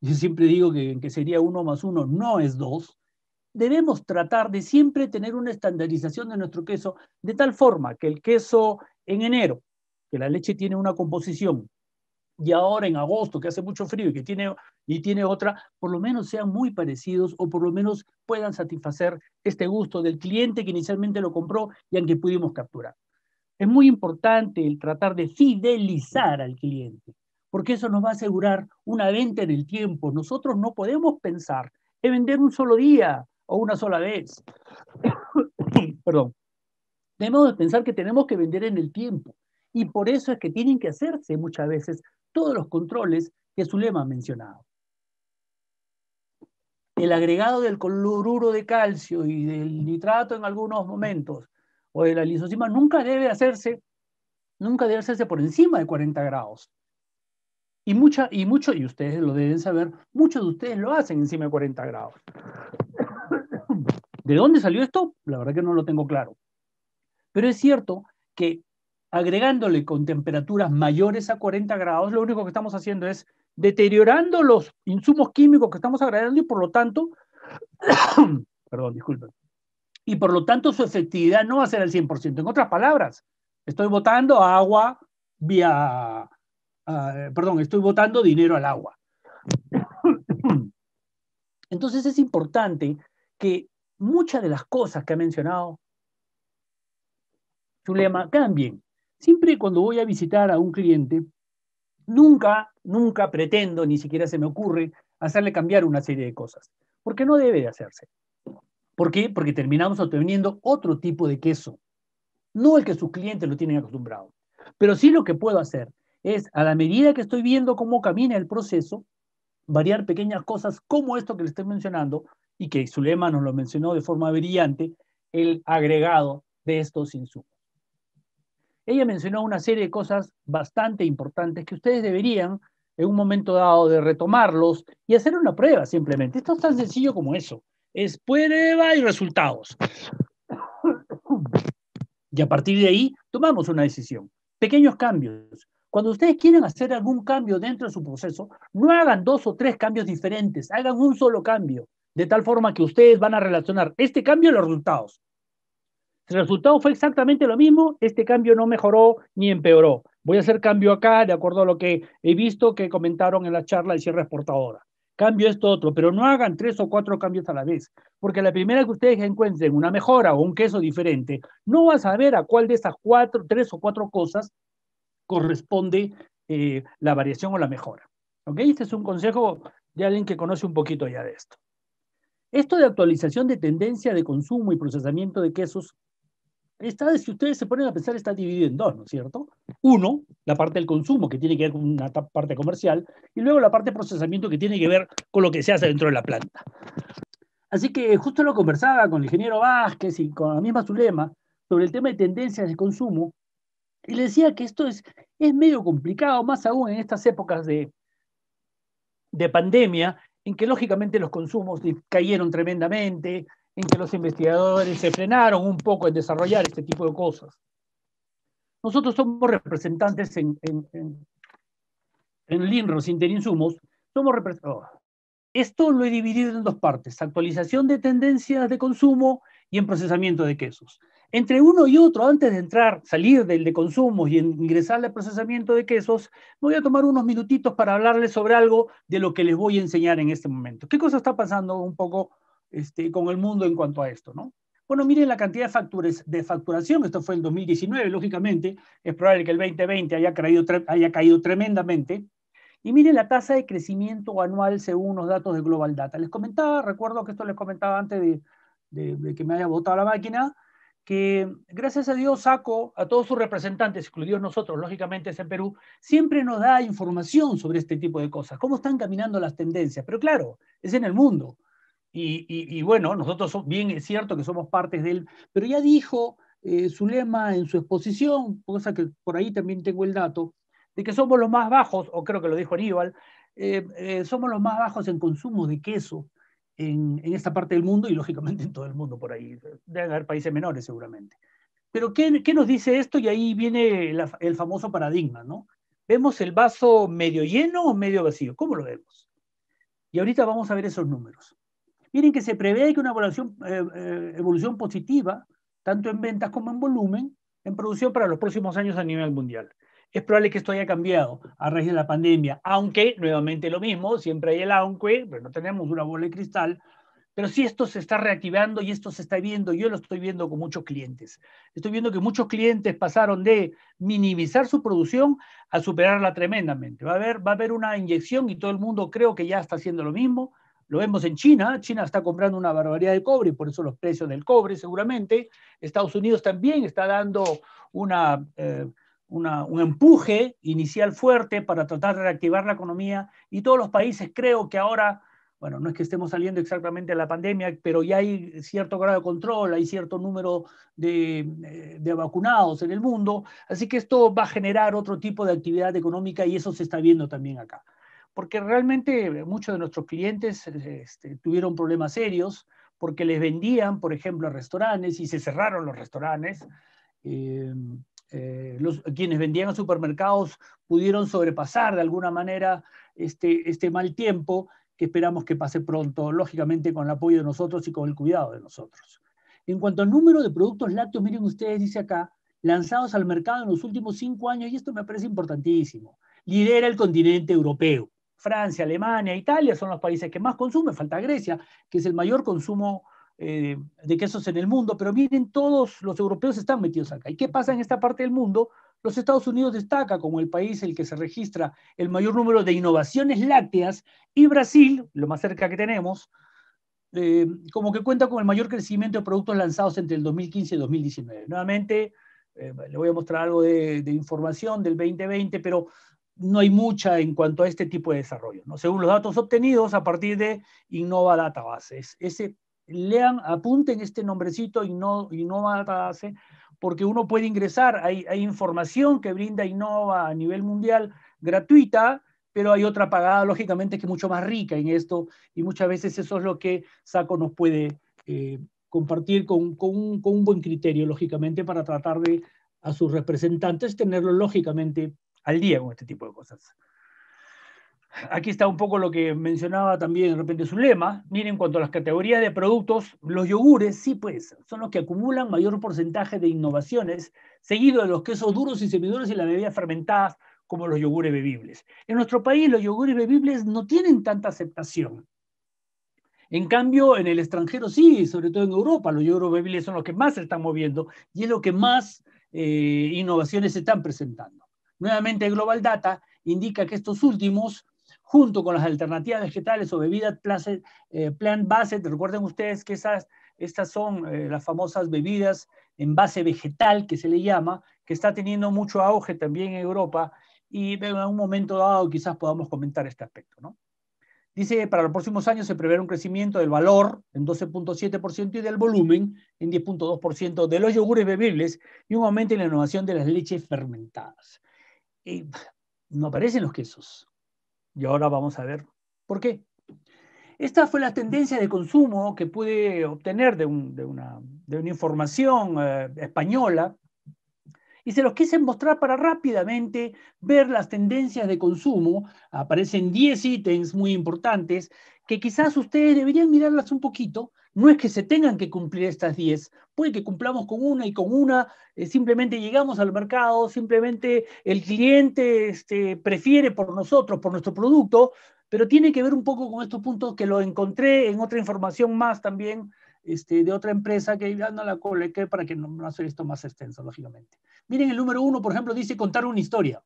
yo siempre digo que, que sería uno más uno, no es dos, debemos tratar de siempre tener una estandarización de nuestro queso, de tal forma que el queso en enero, que la leche tiene una composición, y ahora en agosto, que hace mucho frío y que tiene, y tiene otra, por lo menos sean muy parecidos o por lo menos puedan satisfacer este gusto del cliente que inicialmente lo compró y al que pudimos capturar. Es muy importante el tratar de fidelizar al cliente porque eso nos va a asegurar una venta en el tiempo. Nosotros no podemos pensar en vender un solo día o una sola vez. [COUGHS] Perdón. Tenemos que pensar que tenemos que vender en el tiempo. Y por eso es que tienen que hacerse muchas veces todos los controles que Zulema ha mencionado. El agregado del cloruro de calcio y del nitrato en algunos momentos, o de la lisocima, nunca debe hacerse, nunca debe hacerse por encima de 40 grados. Y, mucha, y mucho, y ustedes lo deben saber, muchos de ustedes lo hacen encima de 40 grados. ¿De dónde salió esto? La verdad que no lo tengo claro. Pero es cierto que agregándole con temperaturas mayores a 40 grados, lo único que estamos haciendo es deteriorando los insumos químicos que estamos agregando y por lo tanto, [COUGHS] perdón, disculpen, y por lo tanto su efectividad no va a ser al 100%. En otras palabras, estoy botando agua vía Ah, perdón, estoy botando dinero al agua. [COUGHS] Entonces es importante que muchas de las cosas que ha mencionado lema cambien. Siempre cuando voy a visitar a un cliente, nunca, nunca pretendo, ni siquiera se me ocurre, hacerle cambiar una serie de cosas, porque no debe de hacerse. ¿Por qué? Porque terminamos obteniendo otro tipo de queso, no el que sus clientes lo tienen acostumbrado. Pero sí lo que puedo hacer es a la medida que estoy viendo cómo camina el proceso, variar pequeñas cosas como esto que le estoy mencionando y que Zulema nos lo mencionó de forma brillante, el agregado de estos insumos. Ella mencionó una serie de cosas bastante importantes que ustedes deberían en un momento dado de retomarlos y hacer una prueba simplemente. Esto es tan sencillo como eso. Es prueba y resultados. Y a partir de ahí tomamos una decisión. Pequeños cambios, cuando ustedes quieren hacer algún cambio dentro de su proceso, no hagan dos o tres cambios diferentes, hagan un solo cambio, de tal forma que ustedes van a relacionar este cambio a los resultados. Si el resultado fue exactamente lo mismo, este cambio no mejoró ni empeoró. Voy a hacer cambio acá, de acuerdo a lo que he visto que comentaron en la charla de cierre exportadora. Cambio esto otro, pero no hagan tres o cuatro cambios a la vez, porque la primera que ustedes encuentren una mejora o un queso diferente, no va a saber a cuál de esas cuatro, tres o cuatro cosas corresponde eh, la variación o la mejora. ¿Ok? Este es un consejo de alguien que conoce un poquito ya de esto. Esto de actualización de tendencia de consumo y procesamiento de quesos, está, si ustedes se ponen a pensar, está dividido en dos, ¿no es cierto? Uno, la parte del consumo, que tiene que ver con una parte comercial, y luego la parte de procesamiento, que tiene que ver con lo que se hace dentro de la planta. Así que justo lo conversaba con el ingeniero Vázquez y con la misma Zulema sobre el tema de tendencias de consumo, y le decía que esto es, es medio complicado, más aún en estas épocas de, pandemia, en que lógicamente los consumos cayeron tremendamente, en que los investigadores se frenaron un poco en desarrollar este tipo de cosas. Nosotros somos representantes en, en, en, somos oh, Esto lo he dividido en dos partes, actualización de tendencias de consumo y en procesamiento de quesos. Entre uno y otro, antes de entrar, salir del de consumos y ingresar al procesamiento de quesos, voy a tomar unos minutitos para hablarles sobre algo de lo que les voy a enseñar en este momento. ¿Qué cosa está pasando un poco este, con el mundo en cuanto a esto? ¿no? Bueno, miren la cantidad de, facturas de facturación, esto fue en 2019, lógicamente, es probable que el 2020 haya caído, haya caído tremendamente, y miren la tasa de crecimiento anual según los datos de Global Data. Les comentaba, recuerdo que esto les comentaba antes de, que me haya votado la máquina, que gracias a Dios SACO, a todos sus representantes, incluidos nosotros, lógicamente es en Perú, siempre nos da información sobre este tipo de cosas, cómo están caminando las tendencias. Pero claro, es en el mundo. Y, bueno, nosotros bien es cierto que somos partes él, Pero ya dijo eh, su lema en su exposición, cosa que por ahí también tengo el dato, de que somos los más bajos, o creo que lo dijo Aníbal, eh, eh, somos los más bajos en consumo de queso en, esta parte del mundo y lógicamente en todo el mundo por ahí. Deben haber países menores seguramente. Pero ¿qué, qué nos dice esto? Y ahí viene el famoso paradigma, ¿no? ¿Vemos el vaso medio lleno o medio vacío? ¿Cómo lo vemos? Y ahorita vamos a ver esos números. Miren que se prevé que una evolución, eh, eh, evolución positiva, tanto en ventas como en volumen, en producción para los próximos años a nivel mundial es probable que esto haya cambiado a raíz de la pandemia, aunque nuevamente lo mismo, siempre hay el aunque, pero no tenemos una bola de cristal, pero sí esto se está reactivando y esto se está viendo, yo lo estoy viendo con muchos clientes. Estoy viendo que muchos clientes pasaron de minimizar su producción a superarla tremendamente. Va a haber, va a haber una inyección y todo el mundo creo que ya está haciendo lo mismo. Lo vemos en China, China está comprando una barbaridad de cobre, por eso los precios del cobre seguramente. Estados Unidos también está dando una... Eh, un empuje inicial fuerte para tratar de reactivar la economía y todos los países creo que ahora, bueno, no es que estemos saliendo exactamente de la pandemia, pero ya hay cierto grado de control, hay cierto número de, eh, vacunados en el mundo, así que esto va a generar otro tipo de actividad económica y eso se está viendo también acá. Porque realmente muchos de nuestros clientes este, tuvieron problemas serios porque les vendían, por ejemplo, a restaurantes y se cerraron los restaurantes. Eh, eh, los, quienes vendían a supermercados pudieron sobrepasar de alguna manera este, este mal tiempo que esperamos que pase pronto, lógicamente con el apoyo de nosotros y con el cuidado de nosotros. En cuanto al número de productos lácteos, miren ustedes, dice acá, lanzados al mercado en los últimos cinco años, y esto me parece importantísimo, lidera el continente europeo. Francia, Alemania, Italia son los países que más consumen, falta Grecia, que es el mayor consumo eh, de quesos en el mundo, pero miren, todos los europeos están metidos acá. ¿Y qué pasa en esta parte del mundo? Los Estados Unidos destaca como el país el que se registra el mayor número de innovaciones lácteas y Brasil, lo más cerca que tenemos, eh, como que cuenta con el mayor crecimiento de productos lanzados entre el 2015 y 2019. Nuevamente, eh, le voy a mostrar algo de, información del 2020, pero no hay mucha en cuanto a este tipo de desarrollo. ¿no? Según los datos obtenidos a partir de Innova Databases ese lean, apunten este nombrecito Innova, no porque uno puede ingresar, hay, información que brinda Innova a nivel mundial gratuita, pero hay otra pagada, lógicamente, que es mucho más rica en esto, y muchas veces eso es lo que SACO nos puede eh, compartir con, un, con un buen criterio, lógicamente, para tratar de a sus representantes tenerlo, lógicamente, al día con este tipo de cosas. Aquí está un poco lo que mencionaba también de repente su lema. Miren, en cuanto a las categorías de productos, los yogures, sí, pues, son los que acumulan mayor porcentaje de innovaciones, seguido de los quesos duros y semiduros y las bebidas fermentadas, como los yogures bebibles. En nuestro país, los yogures bebibles no tienen tanta aceptación. En cambio, en el extranjero sí, sobre todo en Europa, los yogures bebibles son los que más se están moviendo y es lo que más eh, innovaciones se están presentando. Nuevamente, Global Data indica que estos últimos junto con las alternativas vegetales o bebidas eh, plant-based. Recuerden ustedes que esas, estas son eh, las famosas bebidas en base vegetal que se le llama, que está teniendo mucho auge también en Europa y en un momento dado quizás podamos comentar este aspecto. ¿no? Dice, para los próximos años se prevé un crecimiento del valor en 12.7% y del volumen en 10.2% de los yogures bebibles y un aumento en la innovación de las leches fermentadas. no aparecen los quesos, y ahora vamos a ver por qué. Esta fue la tendencia de consumo que pude obtener de, una, información eh, española y se los quise mostrar para rápidamente ver las tendencias de consumo. Aparecen 10 ítems muy importantes que quizás ustedes deberían mirarlas un poquito. No es que se tengan que cumplir estas 10, puede que cumplamos con una y con una, eh, simplemente llegamos al mercado, simplemente el cliente este, prefiere por nosotros, por nuestro producto, pero tiene que ver un poco con estos puntos que lo encontré en otra información más también este, de otra empresa que ya a la colección para que no, no hacer esto más extenso, lógicamente. Miren, el número uno, por ejemplo, dice contar una historia.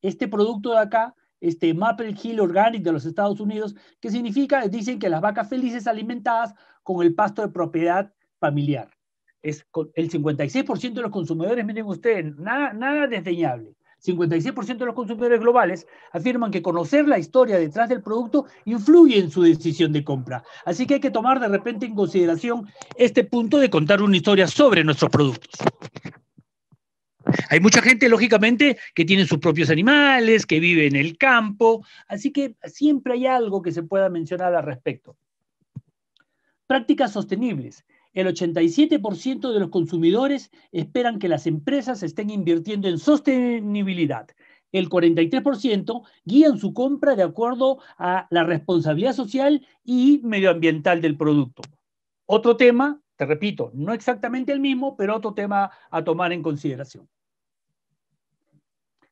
Este producto de acá este, Maple Hill Organic de los Estados Unidos, que significa, dicen que las vacas felices alimentadas con el pasto de propiedad familiar. Es el 56% de los consumidores, miren ustedes, nada, nada desdeñable. 56% de los consumidores globales afirman que conocer la historia detrás del producto influye en su decisión de compra. Así que hay que tomar de repente en consideración este punto de contar una historia sobre nuestros productos. Hay mucha gente, lógicamente, que tiene sus propios animales, que vive en el campo, así que siempre hay algo que se pueda mencionar al respecto. Prácticas sostenibles. El 87% de los consumidores esperan que las empresas estén invirtiendo en sostenibilidad. El 43% guían su compra de acuerdo a la responsabilidad social y medioambiental del producto. Otro tema, te repito, no exactamente el mismo, pero otro tema a tomar en consideración.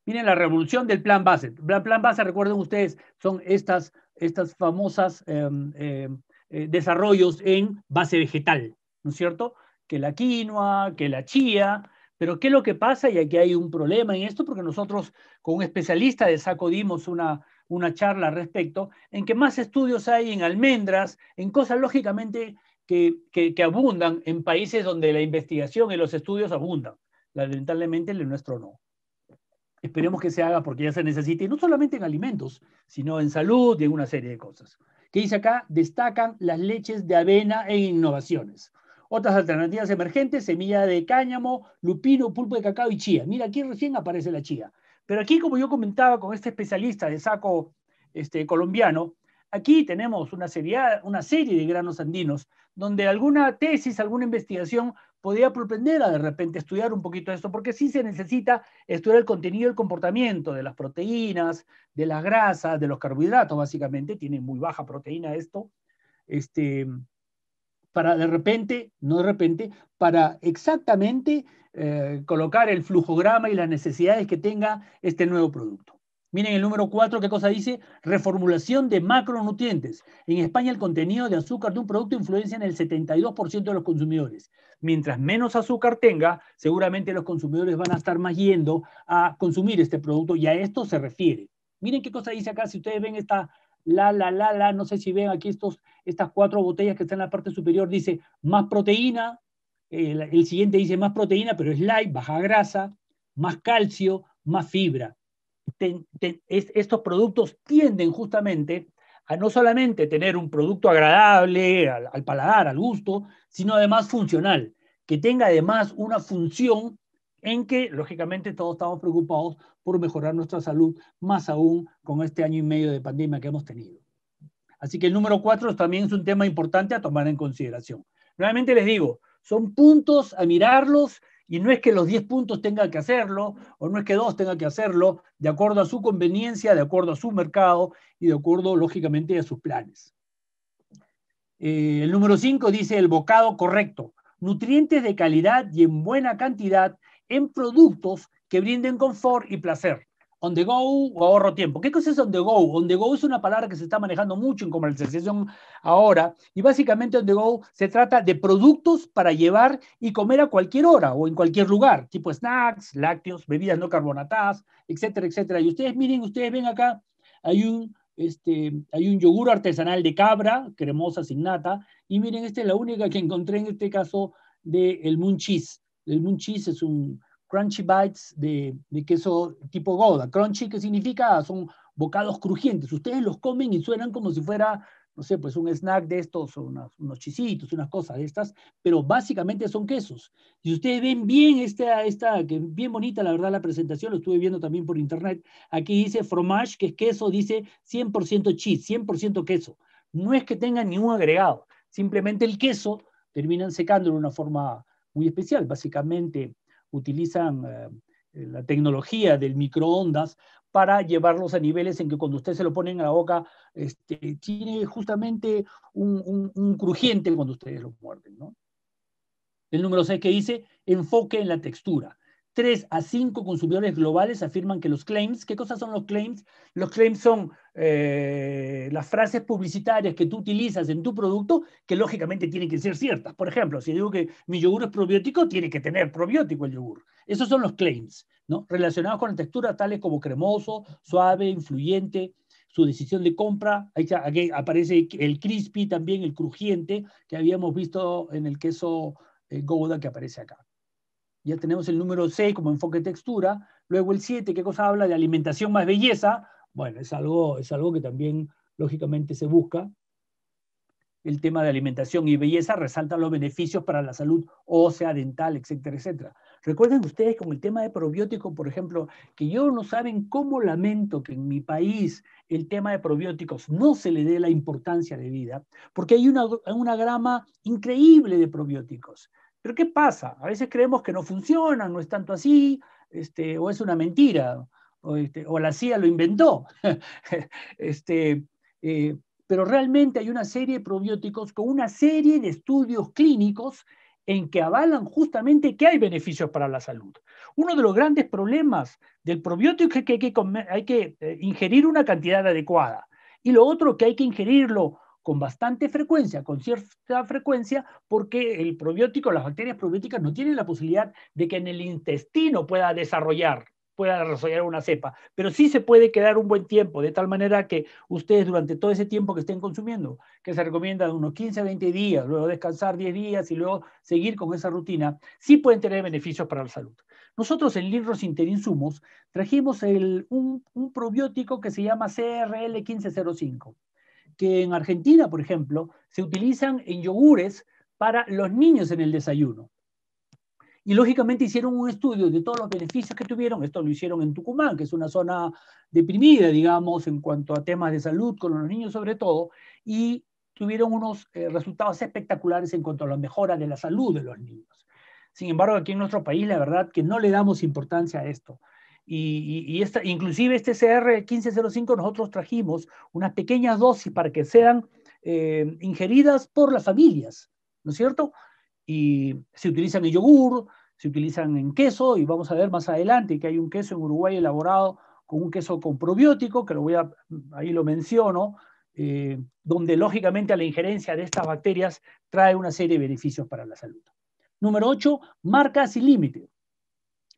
Miren la revolución del plan base. Plan, plan base, recuerden ustedes, son estas, estas famosas em, em, eh, desarrollos en base vegetal, ¿no es cierto? Que la quinoa, que la chía, pero ¿qué es lo que pasa? Y aquí hay un problema en esto, porque nosotros con un especialista de saco dimos una, una charla al respecto, en que más estudios hay en almendras, en cosas lógicamente que, que, que abundan en países donde la investigación y los estudios abundan. Lamentablemente el nuestro no. Esperemos que se haga porque ya se necesite no solamente en alimentos, sino en salud y en una serie de cosas. ¿Qué dice acá? Destacan las leches de avena e innovaciones. Otras alternativas emergentes, semilla de cáñamo, lupino, pulpo de cacao y chía. Mira, aquí recién aparece la chía. Pero aquí, como yo comentaba con este especialista de saco este, colombiano, aquí tenemos una, serie, una serie de granos andinos donde alguna tesis, alguna investigación podría propender a de repente estudiar un poquito esto, porque sí se necesita estudiar el contenido y el comportamiento de las proteínas, de las grasas, de los carbohidratos, básicamente, tiene muy baja proteína esto, este, para de repente, no de repente, para exactamente eh, colocar el flujograma y las necesidades que tenga este nuevo producto. Miren el número 4, ¿qué cosa dice? Reformulación de macronutrientes. En España el contenido de azúcar de un producto influencia en el 72% de los consumidores. Mientras menos azúcar tenga, seguramente los consumidores van a estar más yendo a consumir este producto y a esto se refiere. Miren qué cosa dice acá, si ustedes ven esta la, la, la, la, no sé si ven aquí estos, estas cuatro botellas que están en la parte superior, dice más proteína, el siguiente dice más proteína, pero es light, baja grasa, más calcio, más fibra estos productos tienden justamente a no solamente tener un producto agradable al, al, paladar, al gusto, sino además funcional, que tenga además una función en que, lógicamente, todos estamos preocupados por mejorar nuestra salud, más aún con este año y medio de pandemia que hemos tenido. Así que el número cuatro también es un tema importante a tomar en consideración. Nuevamente les digo, son puntos a mirarlos y no es que los 10 puntos tengan que hacerlo, o no es que dos tengan que hacerlo, de acuerdo a su conveniencia, de acuerdo a su mercado y de acuerdo, lógicamente, a sus planes. Eh, el número 5 dice el bocado correcto. Nutrientes de calidad y en buena cantidad en productos que brinden confort y placer on the go o ahorro tiempo. ¿Qué cosa es on the go? On the go es una palabra que se está manejando mucho en comercialización ahora y básicamente on the go se trata de productos para llevar y comer a cualquier hora o en cualquier lugar, tipo snacks, lácteos, bebidas no carbonatadas, etcétera, etcétera. Y ustedes miren, ustedes ven acá, hay un, este, hay un yogur artesanal de cabra, cremosa sin nata, y miren, esta es la única que encontré en este caso de Moon Cheese. El Moon Cheese es un crunchy bites de, queso tipo Goda. Crunchy, ¿qué significa? Son bocados crujientes. Ustedes los comen y suenan como si fuera, no sé, pues un snack de estos, unos, unos chisitos, unas cosas de estas, pero básicamente son quesos. Y ustedes ven bien esta, esta, que bien bonita, la verdad, la presentación, lo estuve viendo también por internet. Aquí dice fromage, que es queso, dice 100% cheese, 100% queso. No es que tengan ningún agregado, simplemente el queso terminan secando de una forma muy especial, básicamente utilizan eh, eh, la tecnología del microondas para llevarlos a niveles en que cuando usted se lo ponen a la boca, este, tiene justamente un, crujiente cuando ustedes lo muerden. El número 6 que dice, enfoque en la textura. Tres a cinco consumidores globales afirman que los claims, ¿qué cosas son los claims? Los claims son eh, las frases publicitarias que tú utilizas en tu producto, que lógicamente tienen que ser ciertas. Por ejemplo, si digo que mi yogur es probiótico, tiene que tener probiótico el yogur. Esos son los claims, ¿no? Relacionados con la textura, tales como cremoso, suave, influyente, su decisión de compra. Ahí aquí aparece el crispy, también el crujiente, que habíamos visto en el queso eh, Gouda que aparece acá ya tenemos el número 6 como enfoque textura, luego el 7, ¿qué cosa habla de alimentación más belleza? Bueno, es algo, que también lógicamente se busca. El tema de alimentación y belleza resalta los beneficios para la salud ósea, dental, etcétera, etcétera. Recuerden ustedes con el tema de probióticos, por ejemplo, que yo no saben cómo lamento que en mi país el tema de probióticos no se le dé la importancia de vida porque hay una grama increíble de probióticos. Pero ¿qué pasa? A veces creemos que no funciona, no es tanto así, este, o es una mentira, o, este, la CIA lo inventó. [LAUGHS] Este, eh, pero realmente hay una serie de probióticos con una serie de estudios clínicos en que avalan justamente que hay beneficios para la salud. Uno de los grandes problemas del probiótico es que hay que, hay que eh, ingerir una cantidad adecuada y lo otro que hay que ingerirlo con bastante frecuencia, con cierta frecuencia, porque el probiótico, las bacterias probióticas no tienen la posibilidad de que en el intestino pueda desarrollar pueda desarrollar una cepa, pero sí se puede quedar un buen tiempo, de tal manera que ustedes durante todo ese tiempo que estén consumiendo, que se recomienda unos 15 a 20 días, luego descansar 10 días y luego seguir con esa rutina, sí pueden tener beneficios para la salud. Nosotros en Libros Interinsumos trajimos un, un probiótico que se llama CRL1505 que en Argentina, por ejemplo, se utilizan en yogures para los niños en el desayuno. Y lógicamente hicieron un estudio de todos los beneficios que tuvieron. Esto lo hicieron en Tucumán, que es una zona deprimida, digamos, en cuanto a temas de salud con los niños sobre todo, y tuvieron unos eh, resultados espectaculares en cuanto a la mejora de la salud de los niños. Sin embargo, aquí en nuestro país, la verdad que no le damos importancia a esto. Y, esta, inclusive este CR1505 nosotros trajimos unas pequeñas dosis para que sean eh, ingeridas por las familias, ¿no es cierto? Y se utilizan en yogur, se utilizan en queso, y vamos a ver más adelante que hay un queso en Uruguay elaborado con un queso con probiótico, que lo voy a, ahí lo menciono, eh, donde lógicamente a la injerencia de estas bacterias trae una serie de beneficios para la salud. Número 8, marcas y límites.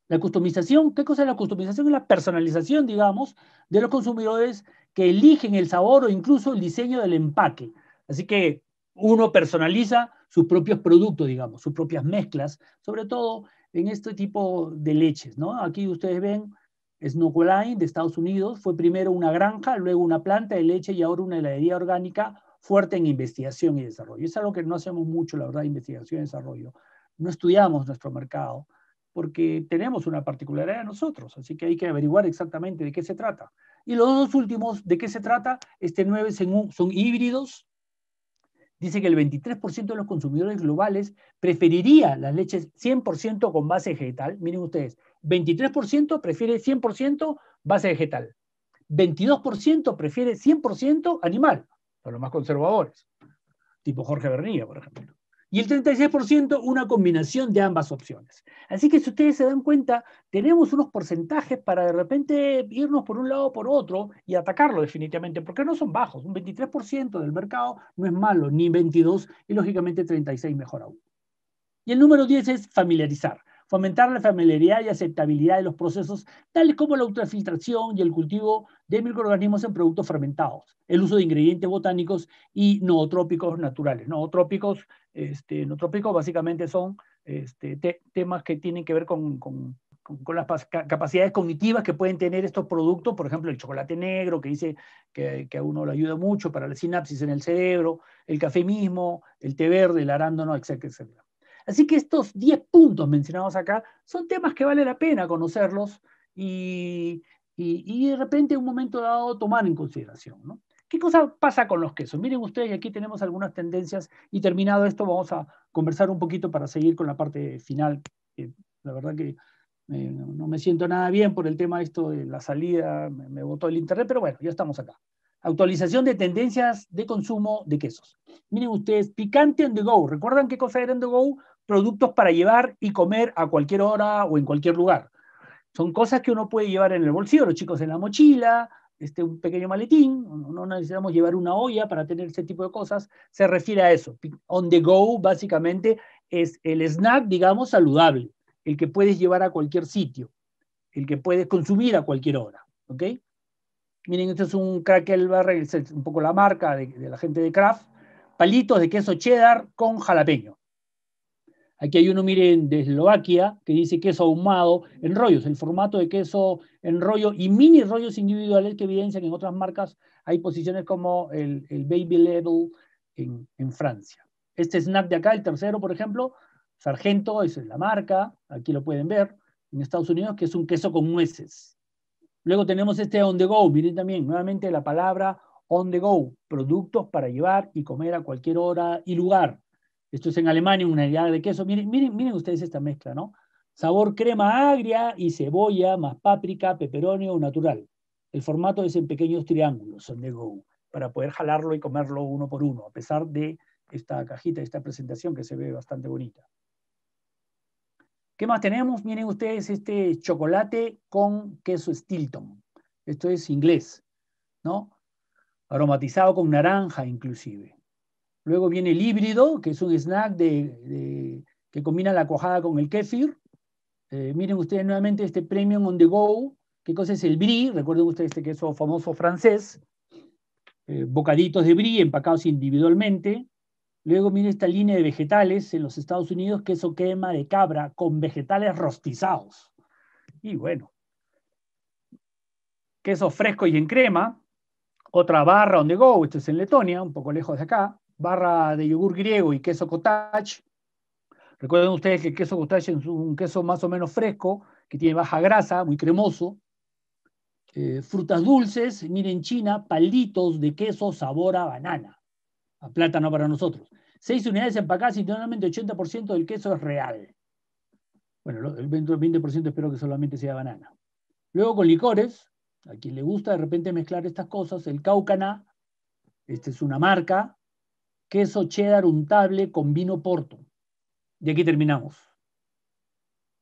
La customización, ¿qué cosa es la customización? Es la personalización, digamos, de los consumidores que eligen el sabor o incluso el diseño del empaque. Así que uno personaliza sus propios productos, digamos, sus propias mezclas, sobre todo en este tipo de leches, ¿no? Aquí ustedes ven Line de Estados Unidos, fue primero una granja, luego una planta de leche y ahora una heladería orgánica fuerte en investigación y desarrollo. Es algo que no hacemos mucho, la verdad, investigación y desarrollo. No estudiamos nuestro mercado, porque tenemos una particularidad nosotros, así que hay que averiguar exactamente de qué se trata. Y los dos últimos, ¿de qué se trata? Este 9 son híbridos. Dice que el 23% de los consumidores globales preferiría las leches 100% con base vegetal. Miren ustedes, 23% prefiere 100% base vegetal. 22% prefiere 100% animal, para los más conservadores, tipo Jorge Bernilla, por ejemplo y el 36% una combinación de ambas opciones. Así que si ustedes se dan cuenta, tenemos unos porcentajes para de repente irnos por un lado o por otro y atacarlo definitivamente, porque no son bajos. Un 23% del mercado no es malo, ni 22 y lógicamente 36 mejor aún. Y el número 10 es familiarizar fomentar la familiaridad y aceptabilidad de los procesos, tales como la ultrafiltración y el cultivo de microorganismos en productos fermentados, el uso de ingredientes botánicos y nootrópicos naturales. Nootrópicos, este, nootrópicos básicamente son este, temas que tienen que ver con, las capacidades cognitivas que pueden tener estos productos, por ejemplo, el chocolate negro, que dice que, a uno le ayuda mucho para la sinapsis en el cerebro, el café mismo, el té verde, el arándano, etcétera, etcétera. Así que estos 10 puntos mencionados acá son temas que vale la pena conocerlos y, de repente en un momento dado tomar en consideración. ¿no? ¿Qué cosa pasa con los quesos? Miren ustedes, aquí tenemos algunas tendencias y terminado esto vamos a conversar un poquito para seguir con la parte final. la verdad que eh, no me siento nada bien por el tema esto de la salida, me, me, botó el internet, pero bueno, ya estamos acá. Actualización de tendencias de consumo de quesos. Miren ustedes, picante on the go. ¿Recuerdan qué cosa era on the go? productos para llevar y comer a cualquier hora o en cualquier lugar. Son cosas que uno puede llevar en el bolsillo, los chicos en la mochila, este, un pequeño maletín, no necesitamos llevar una olla para tener ese tipo de cosas, se refiere a eso. On the go, básicamente, es el snack, digamos, saludable, el que puedes llevar a cualquier sitio, el que puedes consumir a cualquier hora, Miren, esto es un el barrel, es un poco la marca de la gente de Kraft, palitos de queso cheddar con jalapeño. Aquí hay uno, miren, de Eslovaquia, que dice queso ahumado en rollos, el formato de queso en rollo y mini rollos individuales que evidencian que en otras marcas hay posiciones como el, Baby Level en, Francia. Este snack de acá, el tercero, por ejemplo, Sargento, esa es la marca, aquí lo pueden ver, en Estados Unidos, que es un queso con nueces. Luego tenemos este on the go, miren también, nuevamente la palabra on the go, productos para llevar y comer a cualquier hora y lugar. Esto es en Alemania, una idea de queso. Miren, miren, miren ustedes esta mezcla, ¿no? Sabor crema agria y cebolla, más páprica, peperonio natural. El formato es en pequeños triángulos, son de go, para poder jalarlo y comerlo uno por uno, a pesar de esta cajita, esta presentación que se ve bastante bonita. ¿Qué más tenemos? Miren ustedes este chocolate con queso Stilton. Esto es inglés, ¿no? Aromatizado con naranja inclusive. Luego viene el híbrido, que es un snack de, que combina la cuajada con el kefir. Eh, miren ustedes nuevamente este Premium on the Go. ¿Qué cosa es el brie? Recuerden ustedes este queso famoso francés. Eh, bocaditos de brie empacados individualmente. Luego miren esta línea de vegetales en los Estados Unidos, queso quema de cabra con vegetales rostizados. Y bueno, queso fresco y en crema, otra barra on the go, esto es en Letonia, un poco lejos de acá, barra de yogur griego y queso cottage. Recuerden ustedes que el queso cottage es un queso más o menos fresco, que tiene baja grasa, muy cremoso. Eh, frutas dulces, miren China, palitos de queso sabor a banana, a plátano para nosotros. Seis unidades empacadas y normalmente 80% del queso es real. Bueno, el 20% espero que solamente sea banana. Luego con licores, a quien le gusta de repente mezclar estas cosas, el Caucana, esta es una marca, queso cheddar untable con vino porto. Y aquí terminamos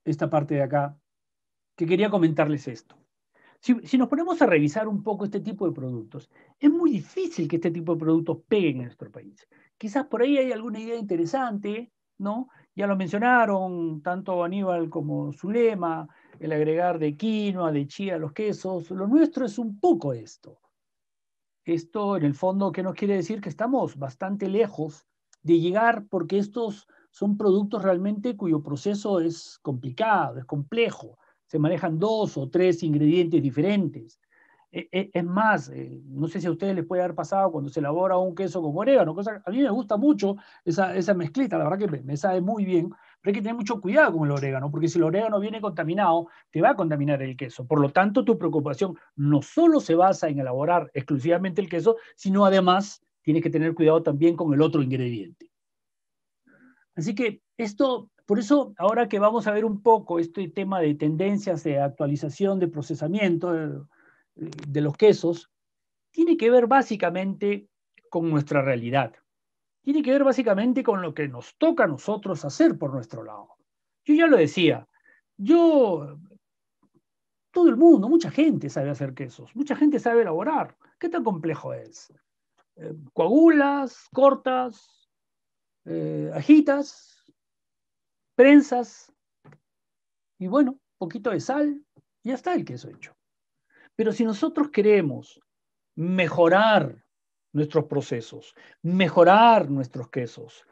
esta parte de acá, que quería comentarles esto. Si, nos ponemos a revisar un poco este tipo de productos, es muy difícil que este tipo de productos peguen en nuestro país. Quizás por ahí hay alguna idea interesante, ¿no? Ya lo mencionaron tanto Aníbal como Zulema, el agregar de quinoa, de chía a los quesos. Lo nuestro es un poco esto. Esto en el fondo, ¿qué nos quiere decir? Que estamos bastante lejos de llegar porque estos son productos realmente cuyo proceso es complicado, es complejo. Se manejan dos o tres ingredientes diferentes. E, e, es más, eh, no sé si a ustedes les puede haber pasado cuando se elabora un queso con orégano, cosa a mí me gusta mucho esa, esa mezclita, la verdad que me sabe muy bien, pero hay que tener mucho cuidado con el orégano, porque si el orégano viene contaminado, te va a contaminar el queso. Por lo tanto, tu preocupación no solo se basa en elaborar exclusivamente el queso, sino además tienes que tener cuidado también con el otro ingrediente. Así que esto, por eso ahora que vamos a ver un poco este tema de tendencias de actualización de procesamiento eh, de los quesos, tiene que ver básicamente con nuestra realidad tiene que ver básicamente con lo que nos toca a nosotros hacer por nuestro lado. Yo ya lo decía, yo, todo el mundo, mucha gente sabe hacer quesos, mucha gente sabe elaborar. ¿Qué tan complejo es? Eh, coagulas, cortas, eh, ajitas, prensas, y bueno, poquito de sal, y ya está el queso hecho. Pero si nosotros queremos mejorar nuestros procesos, mejorar nuestros quesos,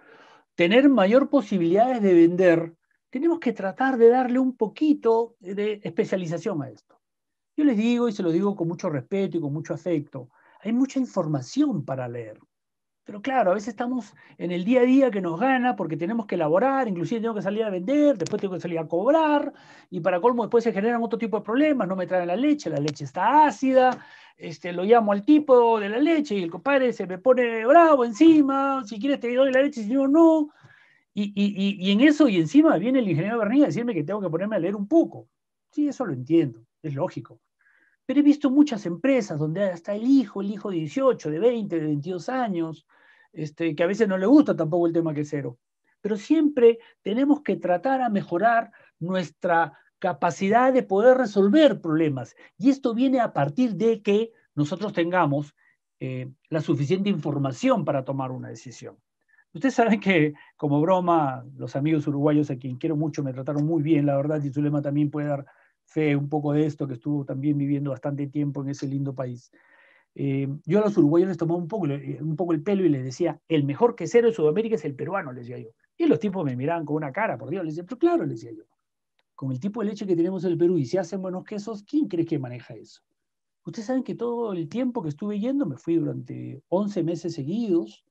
tener mayor posibilidades de vender, tenemos que tratar de darle un poquito de especialización a esto. Yo les digo, y se lo digo con mucho respeto y con mucho afecto, hay mucha información para leer. Pero claro, a veces estamos en el día a día que nos gana porque tenemos que elaborar, inclusive tengo que salir a vender, después tengo que salir a cobrar, y para colmo después se generan otro tipo de problemas, no me traen la leche, la leche está ácida, este, lo llamo al tipo de la leche y el compadre se me pone bravo encima, si quieres te doy la leche, si no, no. Y, en eso y encima viene el ingeniero Bernier a decirme que tengo que ponerme a leer un poco. Sí, eso lo entiendo, es lógico. Pero he visto muchas empresas donde está el hijo, el hijo de 18, de 20, de 22 años, este, que a veces no le gusta tampoco el tema que cero. Pero siempre tenemos que tratar a mejorar nuestra capacidad de poder resolver problemas. Y esto viene a partir de que nosotros tengamos eh, la suficiente información para tomar una decisión. Ustedes saben que, como broma, los amigos uruguayos a quien quiero mucho me trataron muy bien, la verdad, y Zulema también puede dar fe un poco de esto, que estuvo también viviendo bastante tiempo en ese lindo país. Eh, yo a los uruguayos les tomaba un poco, eh, un poco el pelo y les decía, el mejor quesero de Sudamérica es el peruano, les decía yo. Y los tipos me miraban con una cara, por Dios, les decía, pero claro, les decía yo con el tipo de leche que tenemos en el Perú y se hacen buenos quesos, ¿quién cree que maneja eso? Ustedes saben que todo el tiempo que estuve yendo, me fui durante 11 meses seguidos,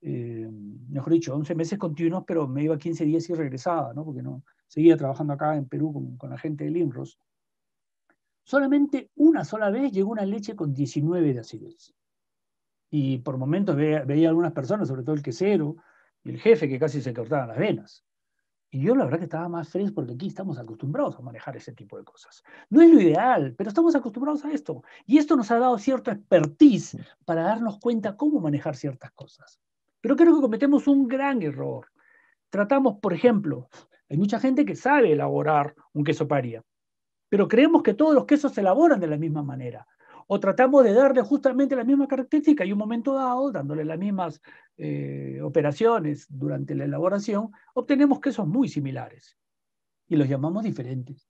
eh, mejor dicho, 11 meses continuos, pero me iba 15 días y regresaba, ¿no? porque no, seguía trabajando acá en Perú con, la gente del INROS. Solamente una sola vez llegó una leche con 19 de acidez. Y por momentos veía, veía algunas personas, sobre todo el quesero y el jefe, que casi se cortaban las venas. Y yo la verdad que estaba más feliz porque aquí estamos acostumbrados a manejar ese tipo de cosas. No es lo ideal, pero estamos acostumbrados a esto. Y esto nos ha dado cierta expertise mm. para darnos cuenta cómo manejar ciertas cosas. Pero creo que cometemos un gran error. Tratamos, por ejemplo, hay mucha gente que sabe elaborar un queso paría, pero creemos que todos los quesos se elaboran de la misma manera o tratamos de darle justamente la misma característica y un momento dado, dándole las mismas eh, operaciones durante la elaboración, obtenemos quesos muy similares y los llamamos diferentes.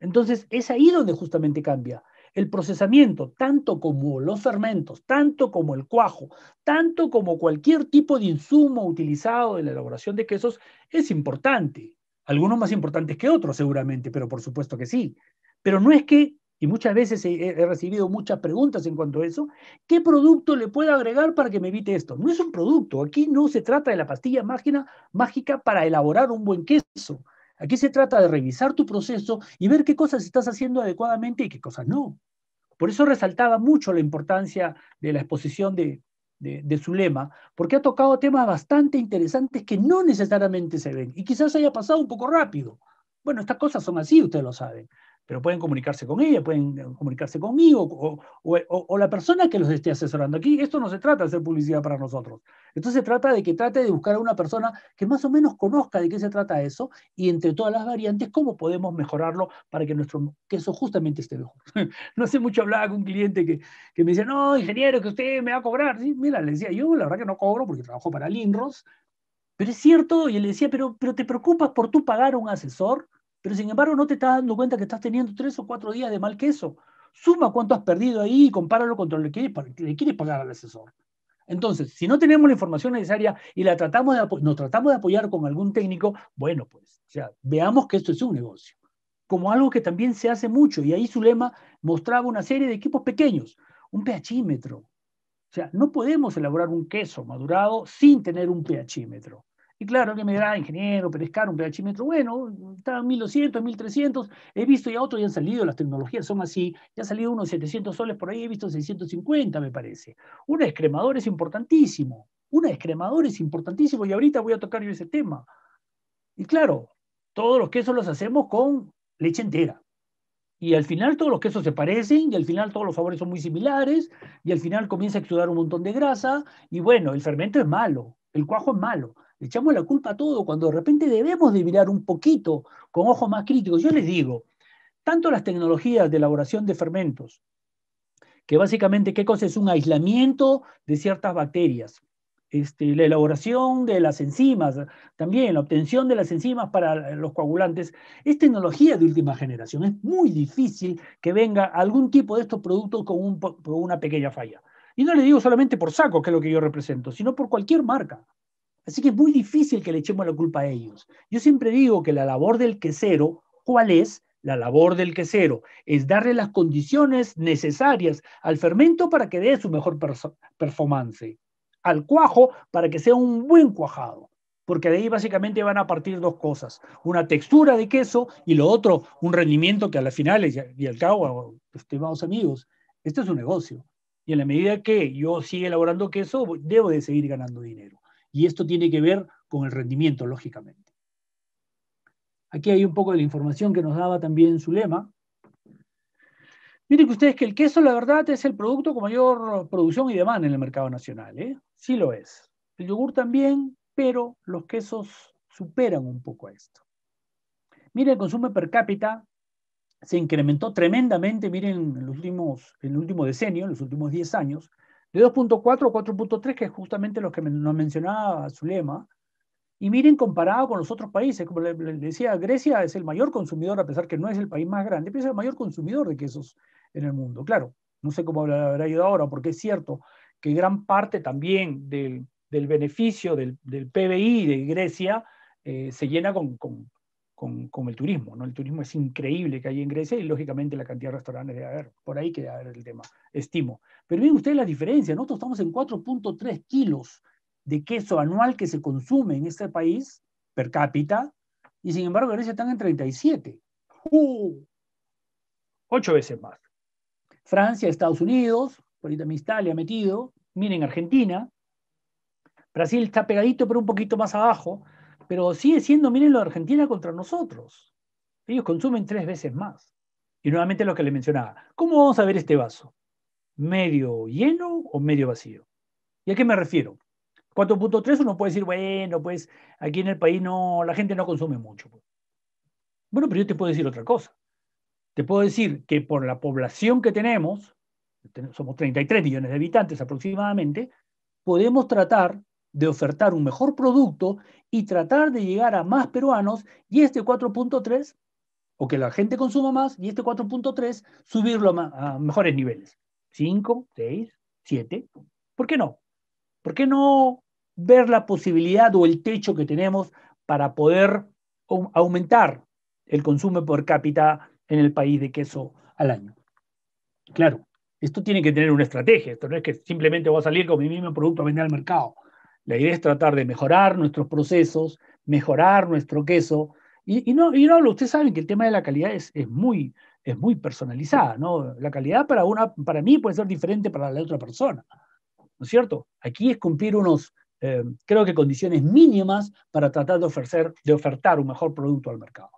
Entonces, es ahí donde justamente cambia. El procesamiento, tanto como los fermentos, tanto como el cuajo, tanto como cualquier tipo de insumo utilizado en la elaboración de quesos, es importante. Algunos más importantes que otros, seguramente, pero por supuesto que sí. Pero no es que y muchas veces he, recibido muchas preguntas en cuanto a eso, ¿qué producto le puedo agregar para que me evite esto? No es un producto, aquí no se trata de la pastilla mágica, mágica para elaborar un buen queso. Aquí se trata de revisar tu proceso y ver qué cosas estás haciendo adecuadamente y qué cosas no. Por eso resaltaba mucho la importancia de la exposición de, de su lema, porque ha tocado temas bastante interesantes que no necesariamente se ven y quizás haya pasado un poco rápido. Bueno, estas cosas son así, ustedes lo saben pero pueden comunicarse con ella, pueden eh, comunicarse conmigo o, la persona que los esté asesorando. Aquí esto no se trata de hacer publicidad para nosotros. Entonces se trata de que trate de buscar a una persona que más o menos conozca de qué se trata eso y entre todas las variantes cómo podemos mejorarlo para que nuestro queso justamente esté mejor. [LAUGHS] no sé mucho hablaba con un cliente que, me decía, no, ingeniero, que usted me va a cobrar. Sí, mira, le decía, yo la verdad que no cobro porque trabajo para Linros, pero es cierto, y él le decía, pero, pero te preocupas por tú pagar un asesor pero sin embargo no te estás dando cuenta que estás teniendo tres o cuatro días de mal queso. Suma cuánto has perdido ahí y compáralo con lo que le quieres pagar al asesor. Entonces, si no tenemos la información necesaria y la tratamos de nos tratamos de apoyar con algún técnico, bueno, pues, o sea, veamos que esto es un negocio. Como algo que también se hace mucho, y ahí su lema mostraba una serie de equipos pequeños, un pHímetro. O sea, no podemos elaborar un queso madurado sin tener un pHímetro. Y claro que me dirá, ah, ingeniero, pero es caro un metro. Bueno, está en 1200, 1300. He visto ya otros, ya han salido, las tecnologías son así. Ya han salido unos 700 soles por ahí, he visto 650, me parece. Un excremador es importantísimo. Un excremador es importantísimo y ahorita voy a tocar yo ese tema. Y claro, todos los quesos los hacemos con leche entera. Y al final todos los quesos se parecen, y al final todos los sabores son muy similares, y al final comienza a exudar un montón de grasa, y bueno, el fermento es malo, el cuajo es malo le echamos la culpa a todo, cuando de repente debemos de mirar un poquito con ojos más críticos. Yo les digo, tanto las tecnologías de elaboración de fermentos, que básicamente, ¿qué cosa es un aislamiento de ciertas bacterias? Este, la elaboración de las enzimas, también la obtención de las enzimas para los coagulantes, es tecnología de última generación. Es muy difícil que venga algún tipo de estos productos con, una pequeña falla. Y no le digo solamente por saco, que es lo que yo represento, sino por cualquier marca. Así que es muy difícil que le echemos la culpa a ellos. Yo siempre digo que la labor del quesero, ¿cuál es? La labor del quesero es darle las condiciones necesarias al fermento para que dé su mejor performance, al cuajo para que sea un buen cuajado, porque de ahí básicamente van a partir dos cosas, una textura de queso y lo otro, un rendimiento que a las finales y al cabo, estimados amigos, este es un negocio. Y en la medida que yo siga elaborando queso, debo de seguir ganando dinero. Y esto tiene que ver con el rendimiento, lógicamente. Aquí hay un poco de la información que nos daba también Zulema. Miren ustedes que el queso, la verdad, es el producto con mayor producción y demanda en el mercado nacional. ¿eh? Sí lo es. El yogur también, pero los quesos superan un poco a esto. Miren, el consumo per cápita se incrementó tremendamente, miren, los últimos, en el último decenio, en los últimos 10 años, 2.4 o 4.3, que es justamente lo que nos mencionaba Zulema. Y miren, comparado con los otros países, como les decía, Grecia es el mayor consumidor, a pesar que no es el país más grande, pero es el mayor consumidor de quesos en el mundo. Claro, no sé cómo habrá ido ahora, porque es cierto que gran parte también del, beneficio del, PBI de Grecia eh, se llena con, con, el turismo. ¿no? El turismo es increíble que hay en Grecia y lógicamente la cantidad de restaurantes debe haber. Por ahí que debe haber el tema, estimo. Pero miren ustedes la diferencia. Nosotros estamos en 4.3 kilos de queso anual que se consume en este país per cápita y sin embargo Grecia están en 37. ¡Uh! Ocho veces más. Francia, Estados Unidos, por ahí también Italia metido. Miren Argentina. Brasil está pegadito pero un poquito más abajo pero sigue siendo, miren, de Argentina contra nosotros. Ellos consumen tres veces más. Y nuevamente lo que le mencionaba, ¿cómo vamos a ver este vaso? ¿Medio lleno o medio vacío? ¿Y a qué me refiero? 4.3 uno puede decir, bueno, pues aquí en el país no, la gente no consume mucho. Pues". Bueno, pero yo te puedo decir otra cosa. Te puedo decir que por la población que tenemos, somos 33 millones de habitantes aproximadamente, podemos tratar de ofertar un mejor producto y tratar de llegar a más peruanos y este 4.3, o que la gente consuma más, y este 4.3 subirlo a, mejores niveles. 5, 6, 7. ¿Por qué no? ¿Por qué no ver la posibilidad o el techo que tenemos para poder aumentar el consumo por cápita en el país de queso al año? Claro, esto tiene que tener una estrategia, esto no es que simplemente voy a salir con mi mismo producto a vender al mercado. La idea es tratar de mejorar nuestros procesos, mejorar nuestro queso. Y, no, ustedes saben que el tema de la calidad es, muy, muy personalizada, ¿no? La calidad para, una, para mí puede ser diferente para la otra persona, ¿no es cierto? Aquí es cumplir unos, eh, creo que condiciones mínimas para tratar de, ofrecer, de ofertar un mejor producto al mercado.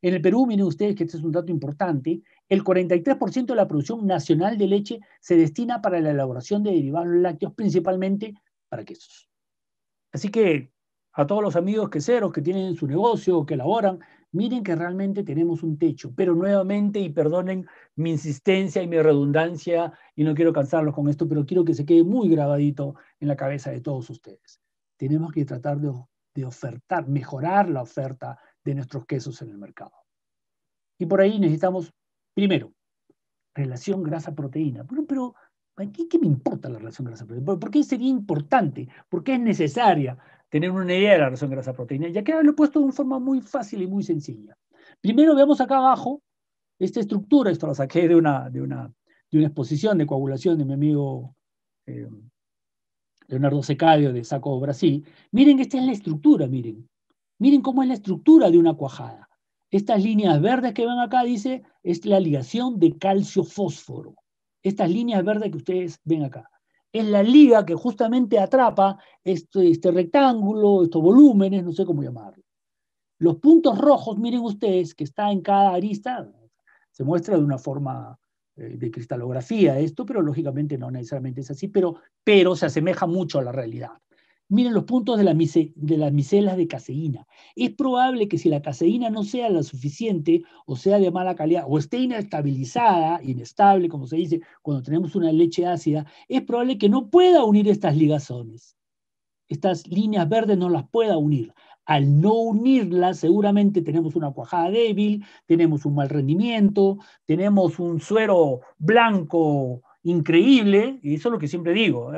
En el Perú, miren ustedes que este es un dato importante, el 43% de la producción nacional de leche se destina para la elaboración de derivados lácteos, principalmente para quesos. Así que a todos los amigos queseros que tienen su negocio, que elaboran, miren que realmente tenemos un techo, pero nuevamente, y perdonen mi insistencia y mi redundancia, y no quiero cansarlos con esto, pero quiero que se quede muy grabadito en la cabeza de todos ustedes. Tenemos que tratar de, ofertar, mejorar la oferta de nuestros quesos en el mercado. Y por ahí necesitamos, primero, relación grasa-proteína. pero ¿Qué, me importa la relación grasa-proteína? ¿Por, qué sería importante? ¿Por qué es necesaria tener una idea de la relación grasa-proteína? Ya que lo he puesto de una forma muy fácil y muy sencilla. Primero veamos acá abajo esta estructura, esto lo saqué de una, de una, de una exposición de coagulación de mi amigo eh, Leonardo Secadio de Saco Brasil. Miren, esta es la estructura, miren. Miren cómo es la estructura de una cuajada. Estas líneas verdes que ven acá, dice, es la ligación de calcio-fósforo estas líneas verdes que ustedes ven acá. Es la liga que justamente atrapa este, este rectángulo, estos volúmenes, no sé cómo llamarlo. Los puntos rojos, miren ustedes, que está en cada arista, se muestra de una forma eh, de cristalografía esto, pero lógicamente no necesariamente es así, pero, pero se asemeja mucho a la realidad. Miren los puntos de, las micelas de caseína. Es probable que si la caseína no sea la suficiente o sea de mala calidad o esté inestabilizada, inestable, como se dice, cuando tenemos una leche ácida, es probable que no pueda unir estas ligazones. Estas líneas verdes no las pueda unir. Al no unirlas, seguramente tenemos una cuajada débil, tenemos un mal rendimiento, tenemos un suero blanco increíble, y eso es lo que siempre digo,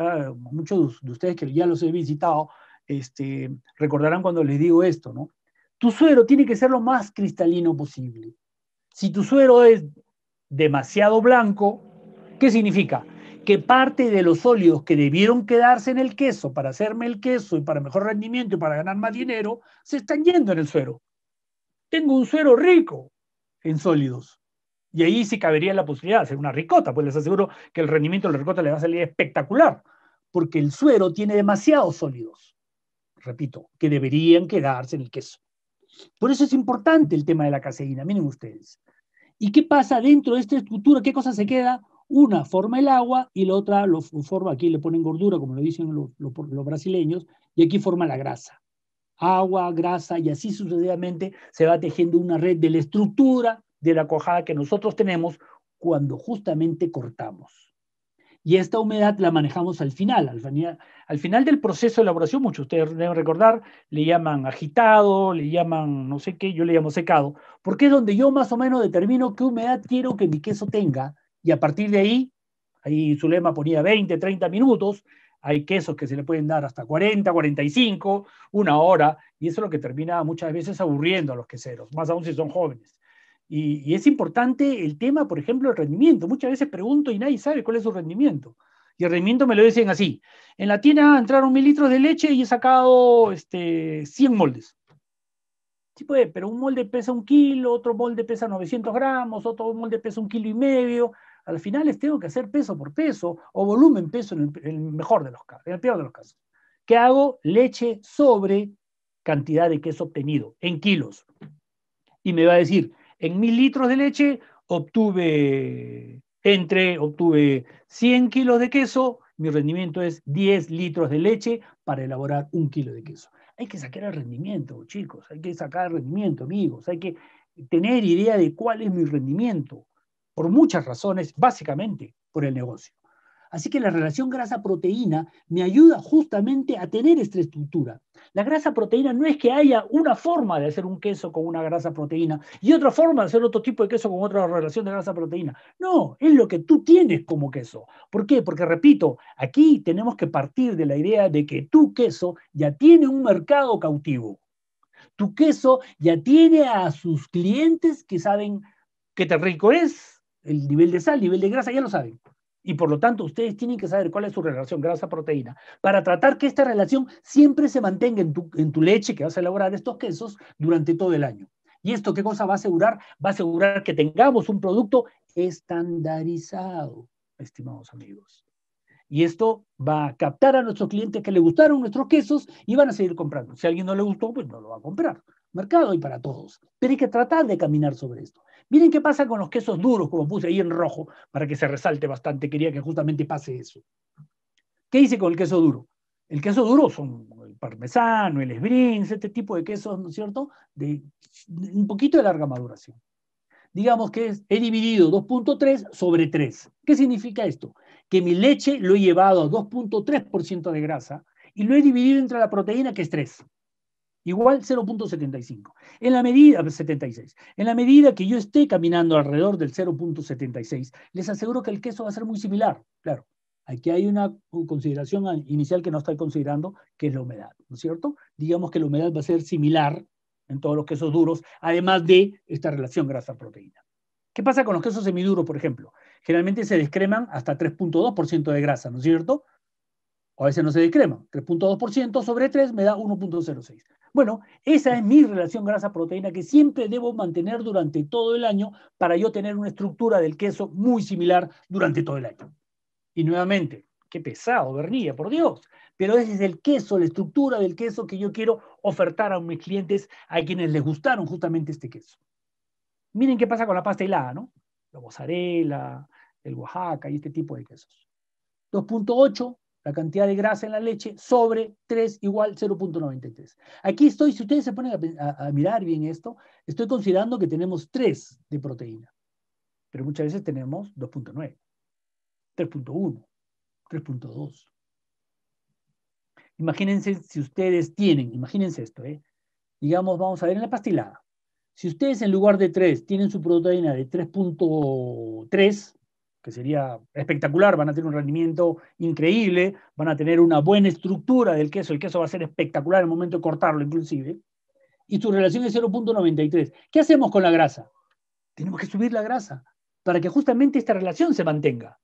muchos de ustedes que ya los he visitado este, recordarán cuando les digo esto, ¿no? Tu suero tiene que ser lo más cristalino posible. Si tu suero es demasiado blanco, ¿qué significa? Que parte de los sólidos que debieron quedarse en el queso para hacerme el queso y para mejor rendimiento y para ganar más dinero, se están yendo en el suero. Tengo un suero rico en sólidos, y ahí sí cabería la posibilidad de hacer una ricota, pues les aseguro que el rendimiento de la ricota le va a salir espectacular, porque el suero tiene demasiados sólidos, repito, que deberían quedarse en el queso. Por eso es importante el tema de la caseína, miren ustedes. ¿Y qué pasa dentro de esta estructura? ¿Qué cosa se queda? Una forma el agua y la otra lo forma, aquí le ponen gordura, como lo dicen los, los brasileños, y aquí forma la grasa. Agua, grasa, y así sucesivamente se va tejiendo una red de la estructura de la cuajada que nosotros tenemos cuando justamente cortamos. Y esta humedad la manejamos al final, al final, del proceso de elaboración, muchos de ustedes deben recordar, le llaman agitado, le llaman no sé qué, yo le llamo secado, porque es donde yo más o menos determino qué humedad quiero que mi queso tenga, y a partir de ahí, ahí su lema ponía 20, 30 minutos, hay quesos que se le pueden dar hasta 40, 45, una hora, y eso es lo que termina muchas veces aburriendo a los queseros, más aún si son jóvenes. Y, es importante el tema, por ejemplo, el rendimiento. Muchas veces pregunto y nadie sabe cuál es su rendimiento. Y el rendimiento me lo dicen así. En la tienda entraron mil litros de leche y he sacado este, 100 moldes. Sí puede, pero un molde pesa un kilo, otro molde pesa 900 gramos, otro molde pesa un kilo y medio. Al final les tengo que hacer peso por peso o volumen peso en el, en el mejor de los casos, en el peor de los casos. ¿Qué hago? Leche sobre cantidad de queso obtenido en kilos. Y me va a decir, en mil litros de leche obtuve entre, obtuve 100 kilos de queso, mi rendimiento es 10 litros de leche para elaborar un kilo de queso. Hay que sacar el rendimiento, chicos, hay que sacar el rendimiento, amigos, hay que tener idea de cuál es mi rendimiento, por muchas razones, básicamente por el negocio. Así que la relación grasa-proteína me ayuda justamente a tener esta estructura. La grasa-proteína no es que haya una forma de hacer un queso con una grasa-proteína y otra forma de hacer otro tipo de queso con otra relación de grasa-proteína. No, es lo que tú tienes como queso. ¿Por qué? Porque, repito, aquí tenemos que partir de la idea de que tu queso ya tiene un mercado cautivo. Tu queso ya tiene a sus clientes que saben qué tan rico es, el nivel de sal, el nivel de grasa, ya lo saben. Y por lo tanto, ustedes tienen que saber cuál es su relación grasa-proteína para tratar que esta relación siempre se mantenga en tu, leche que vas a elaborar estos quesos durante todo el año. ¿Y esto qué cosa va a asegurar? Va a asegurar que tengamos un producto estandarizado, estimados amigos. Y esto va a captar a nuestros clientes que le gustaron nuestros quesos y van a seguir comprando. Si a alguien no le gustó, pues no lo va a comprar. Mercado y para todos. Pero hay que tratar de caminar sobre esto. Miren qué pasa con los quesos duros, como puse ahí en rojo, para que se resalte bastante. Quería que justamente pase eso. ¿Qué hice con el queso duro? El queso duro son el parmesano, el esbrins, este tipo de quesos, ¿no es cierto? De, un poquito de larga maduración. Digamos que he dividido 2.3 sobre 3. ¿Qué significa esto? Que mi leche lo he llevado a 2.3% de grasa y lo he dividido entre la proteína, que es 3 igual 0.75. En la medida, 76, pues, en la medida que yo esté caminando alrededor del 0.76, les aseguro que el queso va a ser muy similar, claro. Aquí hay una consideración inicial que no estoy considerando, que es la humedad, ¿no es cierto? Digamos que la humedad va a ser similar en todos los quesos duros, además de esta relación grasa-proteína. ¿Qué pasa con los quesos semiduros, por ejemplo? Generalmente se descreman hasta 3.2% de grasa, ¿no es cierto? O a veces no se descreman. 3.2% sobre 3 me da 1.06. Bueno, esa es mi relación grasa-proteína que siempre debo mantener durante todo el año para yo tener una estructura del queso muy similar durante todo el año. Y nuevamente, qué pesado, Bernilla, por Dios. Pero ese es el queso, la estructura del queso que yo quiero ofertar a mis clientes, a quienes les gustaron justamente este queso. Miren qué pasa con la pasta hilada, ¿no? La mozzarella, el Oaxaca y este tipo de quesos. 2.8, la cantidad de grasa en la leche sobre 3 igual 0.93. Aquí estoy, si ustedes se ponen a, mirar bien esto, estoy considerando que tenemos 3 de proteína, pero muchas veces tenemos 2.9, 3.1, 3.2. Imagínense si ustedes tienen, imagínense esto, ¿eh? digamos, vamos a ver en la pastilada. Si ustedes en lugar de 3 tienen su proteína de 3.3, que sería espectacular, van a tener un rendimiento increíble, van a tener una buena estructura del queso, el queso va a ser espectacular en el momento de cortarlo inclusive, y su relación es 0.93. ¿Qué hacemos con la grasa? Tenemos que subir la grasa para que justamente esta relación se mantenga.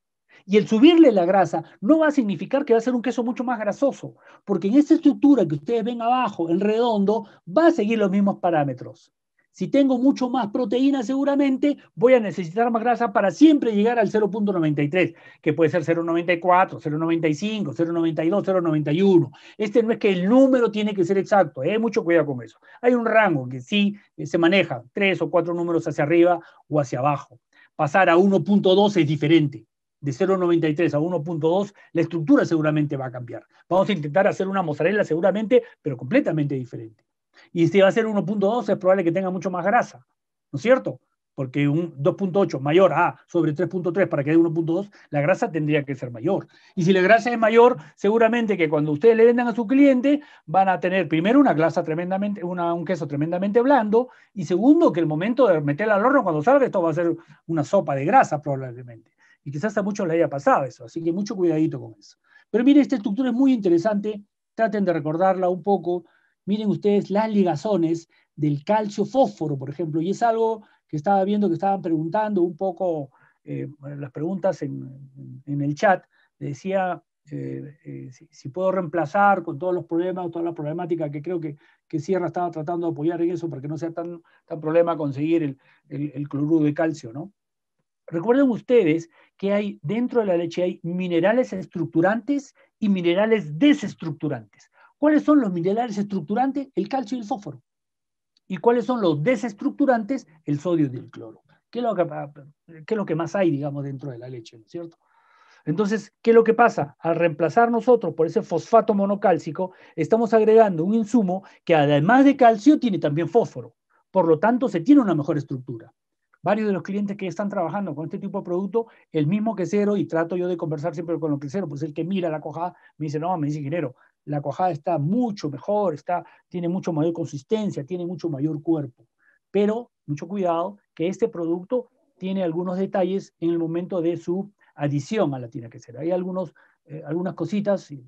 Y el subirle la grasa no va a significar que va a ser un queso mucho más grasoso, porque en esta estructura que ustedes ven abajo, en redondo, va a seguir los mismos parámetros. Si tengo mucho más proteína, seguramente voy a necesitar más grasa para siempre llegar al 0.93, que puede ser 0.94, 0.95, 0.92, 0.91. Este no es que el número tiene que ser exacto, eh, mucho cuidado con eso. Hay un rango que sí eh, se maneja, tres o cuatro números hacia arriba o hacia abajo. Pasar a 1.2 es diferente. De 0.93 a 1.2, la estructura seguramente va a cambiar. Vamos a intentar hacer una mozzarella seguramente, pero completamente diferente. Y si va a ser 1.2, es probable que tenga mucho más grasa, ¿no es cierto? Porque un 2.8 mayor a sobre 3.3 para que dé 1.2, la grasa tendría que ser mayor. Y si la grasa es mayor, seguramente que cuando ustedes le vendan a su cliente, van a tener primero una grasa tremendamente, un queso tremendamente blando, y segundo, que el momento de meterla al horno cuando salga, esto va a ser una sopa de grasa probablemente. Y quizás a muchos le haya pasado eso, así que mucho cuidadito con eso. Pero mire, esta estructura es muy interesante, traten de recordarla un poco miren ustedes las ligazones del calcio fósforo, por ejemplo, y es algo que estaba viendo que estaban preguntando un poco eh, las preguntas en, el chat, decía eh, eh, si, puedo reemplazar con todos los problemas, toda la problemática que creo que, Sierra estaba tratando de apoyar en eso para que no sea tan, problema conseguir el, cloruro de calcio, ¿no? Recuerden ustedes que hay dentro de la leche hay minerales estructurantes y minerales desestructurantes. ¿Cuáles son los minerales estructurantes? El calcio y el fósforo. ¿Y cuáles son los desestructurantes? El sodio y el cloro. ¿Qué es lo que, lo que más hay, digamos, dentro de la leche, ¿no es cierto? Entonces, ¿qué es lo que pasa? Al reemplazar nosotros por ese fosfato monocálcico, estamos agregando un insumo que además de calcio tiene también fósforo. Por lo tanto, se tiene una mejor estructura. Varios de los clientes que están trabajando con este tipo de producto, el mismo quesero, y trato yo de conversar siempre con los cero, pues el que mira la cojada me dice, no, me dice ingeniero, la cuajada está mucho mejor, está, tiene mucho mayor consistencia, tiene mucho mayor cuerpo. Pero mucho cuidado que este producto tiene algunos detalles en el momento de su adición a la tina quesera. Hay algunos, eh, algunas cositas, eh,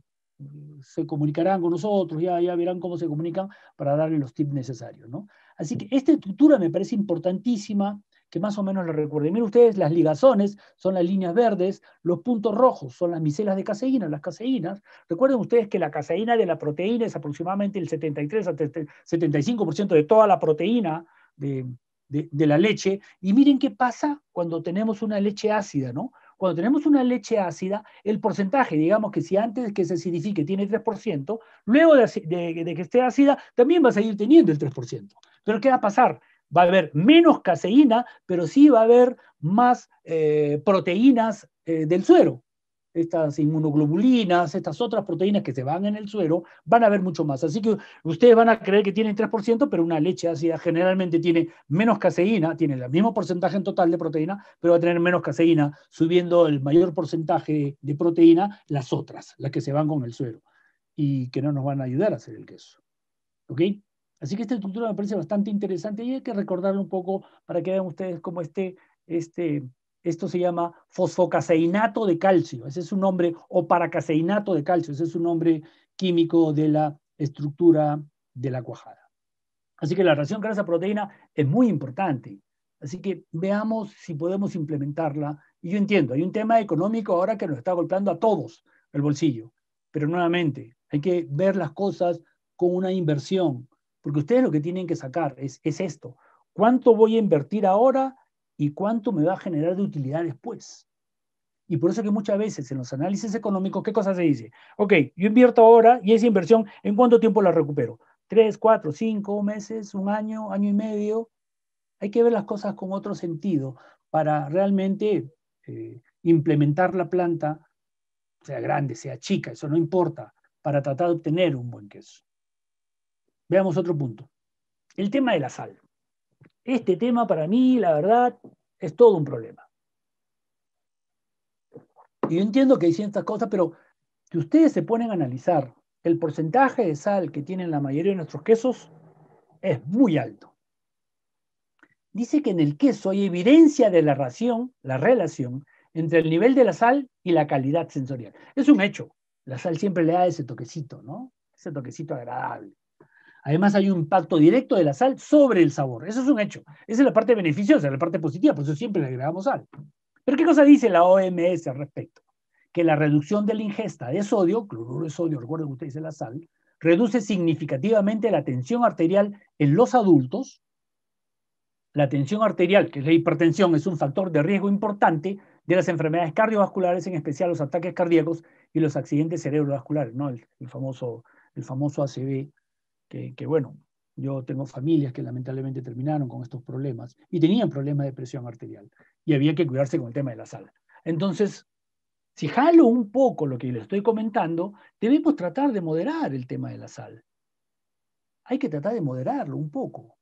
se comunicarán con nosotros, ya, ya verán cómo se comunican para darle los tips necesarios. ¿no? Así que esta estructura me parece importantísima que más o menos lo recuerden. Miren ustedes, las ligazones son las líneas verdes, los puntos rojos son las micelas de caseína, las caseínas. Recuerden ustedes que la caseína de la proteína es aproximadamente el 73 a 75% de toda la proteína de, la leche. Y miren qué pasa cuando tenemos una leche ácida, ¿no? Cuando tenemos una leche ácida, el porcentaje, digamos que si antes que se acidifique tiene 3%, luego de, de que esté ácida también va a seguir teniendo el 3%. Pero ¿qué va a pasar? va a haber menos caseína, pero sí va a haber más eh, proteínas eh, del suero. Estas inmunoglobulinas, estas otras proteínas que se van en el suero, van a haber mucho más. Así que ustedes van a creer que tienen 3%, pero una leche ácida generalmente tiene menos caseína, tiene el mismo porcentaje en total de proteína, pero va a tener menos caseína, subiendo el mayor porcentaje de proteína las otras, las que se van con el suero, y que no nos van a ayudar a hacer el queso. ¿Ok? Así que esta estructura me parece bastante interesante y hay que recordar un poco para que vean ustedes cómo este, este, esto se llama fosfocaseinato de calcio, ese es su nombre, o paracaseinato de calcio, ese es su nombre químico de la estructura de la cuajada. Así que la relación grasa-proteína es muy importante. Así que veamos si podemos implementarla. Y yo entiendo, hay un tema económico ahora que nos está golpeando a todos el bolsillo. Pero nuevamente, hay que ver las cosas con una inversión, porque ustedes lo que tienen que sacar es, esto. ¿Cuánto voy a invertir ahora y cuánto me va a generar de utilidad después? Y por eso que muchas veces en los análisis económicos, ¿qué cosa se dice? Ok, yo invierto ahora y esa inversión, ¿en cuánto tiempo la recupero? ¿Tres, cuatro, cinco meses, un año, año y medio? Hay que ver las cosas con otro sentido para realmente eh, implementar la planta, sea grande, sea chica, eso no importa, para tratar de obtener un buen queso. Veamos otro punto. El tema de la sal. Este tema para mí, la verdad, es todo un problema. Y yo entiendo que hay ciertas cosas, pero si ustedes se ponen a analizar el porcentaje de sal que tienen la mayoría de nuestros quesos, es muy alto. Dice que en el queso hay evidencia de la ración, la relación entre el nivel de la sal y la calidad sensorial. Es un hecho. La sal siempre le da ese toquecito, ¿no? Ese toquecito agradable. Además, hay un impacto directo de la sal sobre el sabor. Eso es un hecho. Esa es la parte beneficiosa, la parte positiva, por eso siempre le agregamos sal. Pero ¿qué cosa dice la OMS al respecto? Que la reducción de la ingesta de sodio, cloruro de sodio, recuerden que usted dice la sal, reduce significativamente la tensión arterial en los adultos. La tensión arterial, que es la hipertensión, es un factor de riesgo importante de las enfermedades cardiovasculares, en especial los ataques cardíacos y los accidentes cerebrovasculares, ¿no? el, famoso, el famoso ACV que, bueno, yo tengo familias que lamentablemente terminaron con estos problemas y tenían problemas de presión arterial y había que cuidarse con el tema de la sal. Entonces, si jalo un poco lo que le estoy comentando, debemos tratar de moderar el tema de la sal. Hay que tratar de moderarlo un poco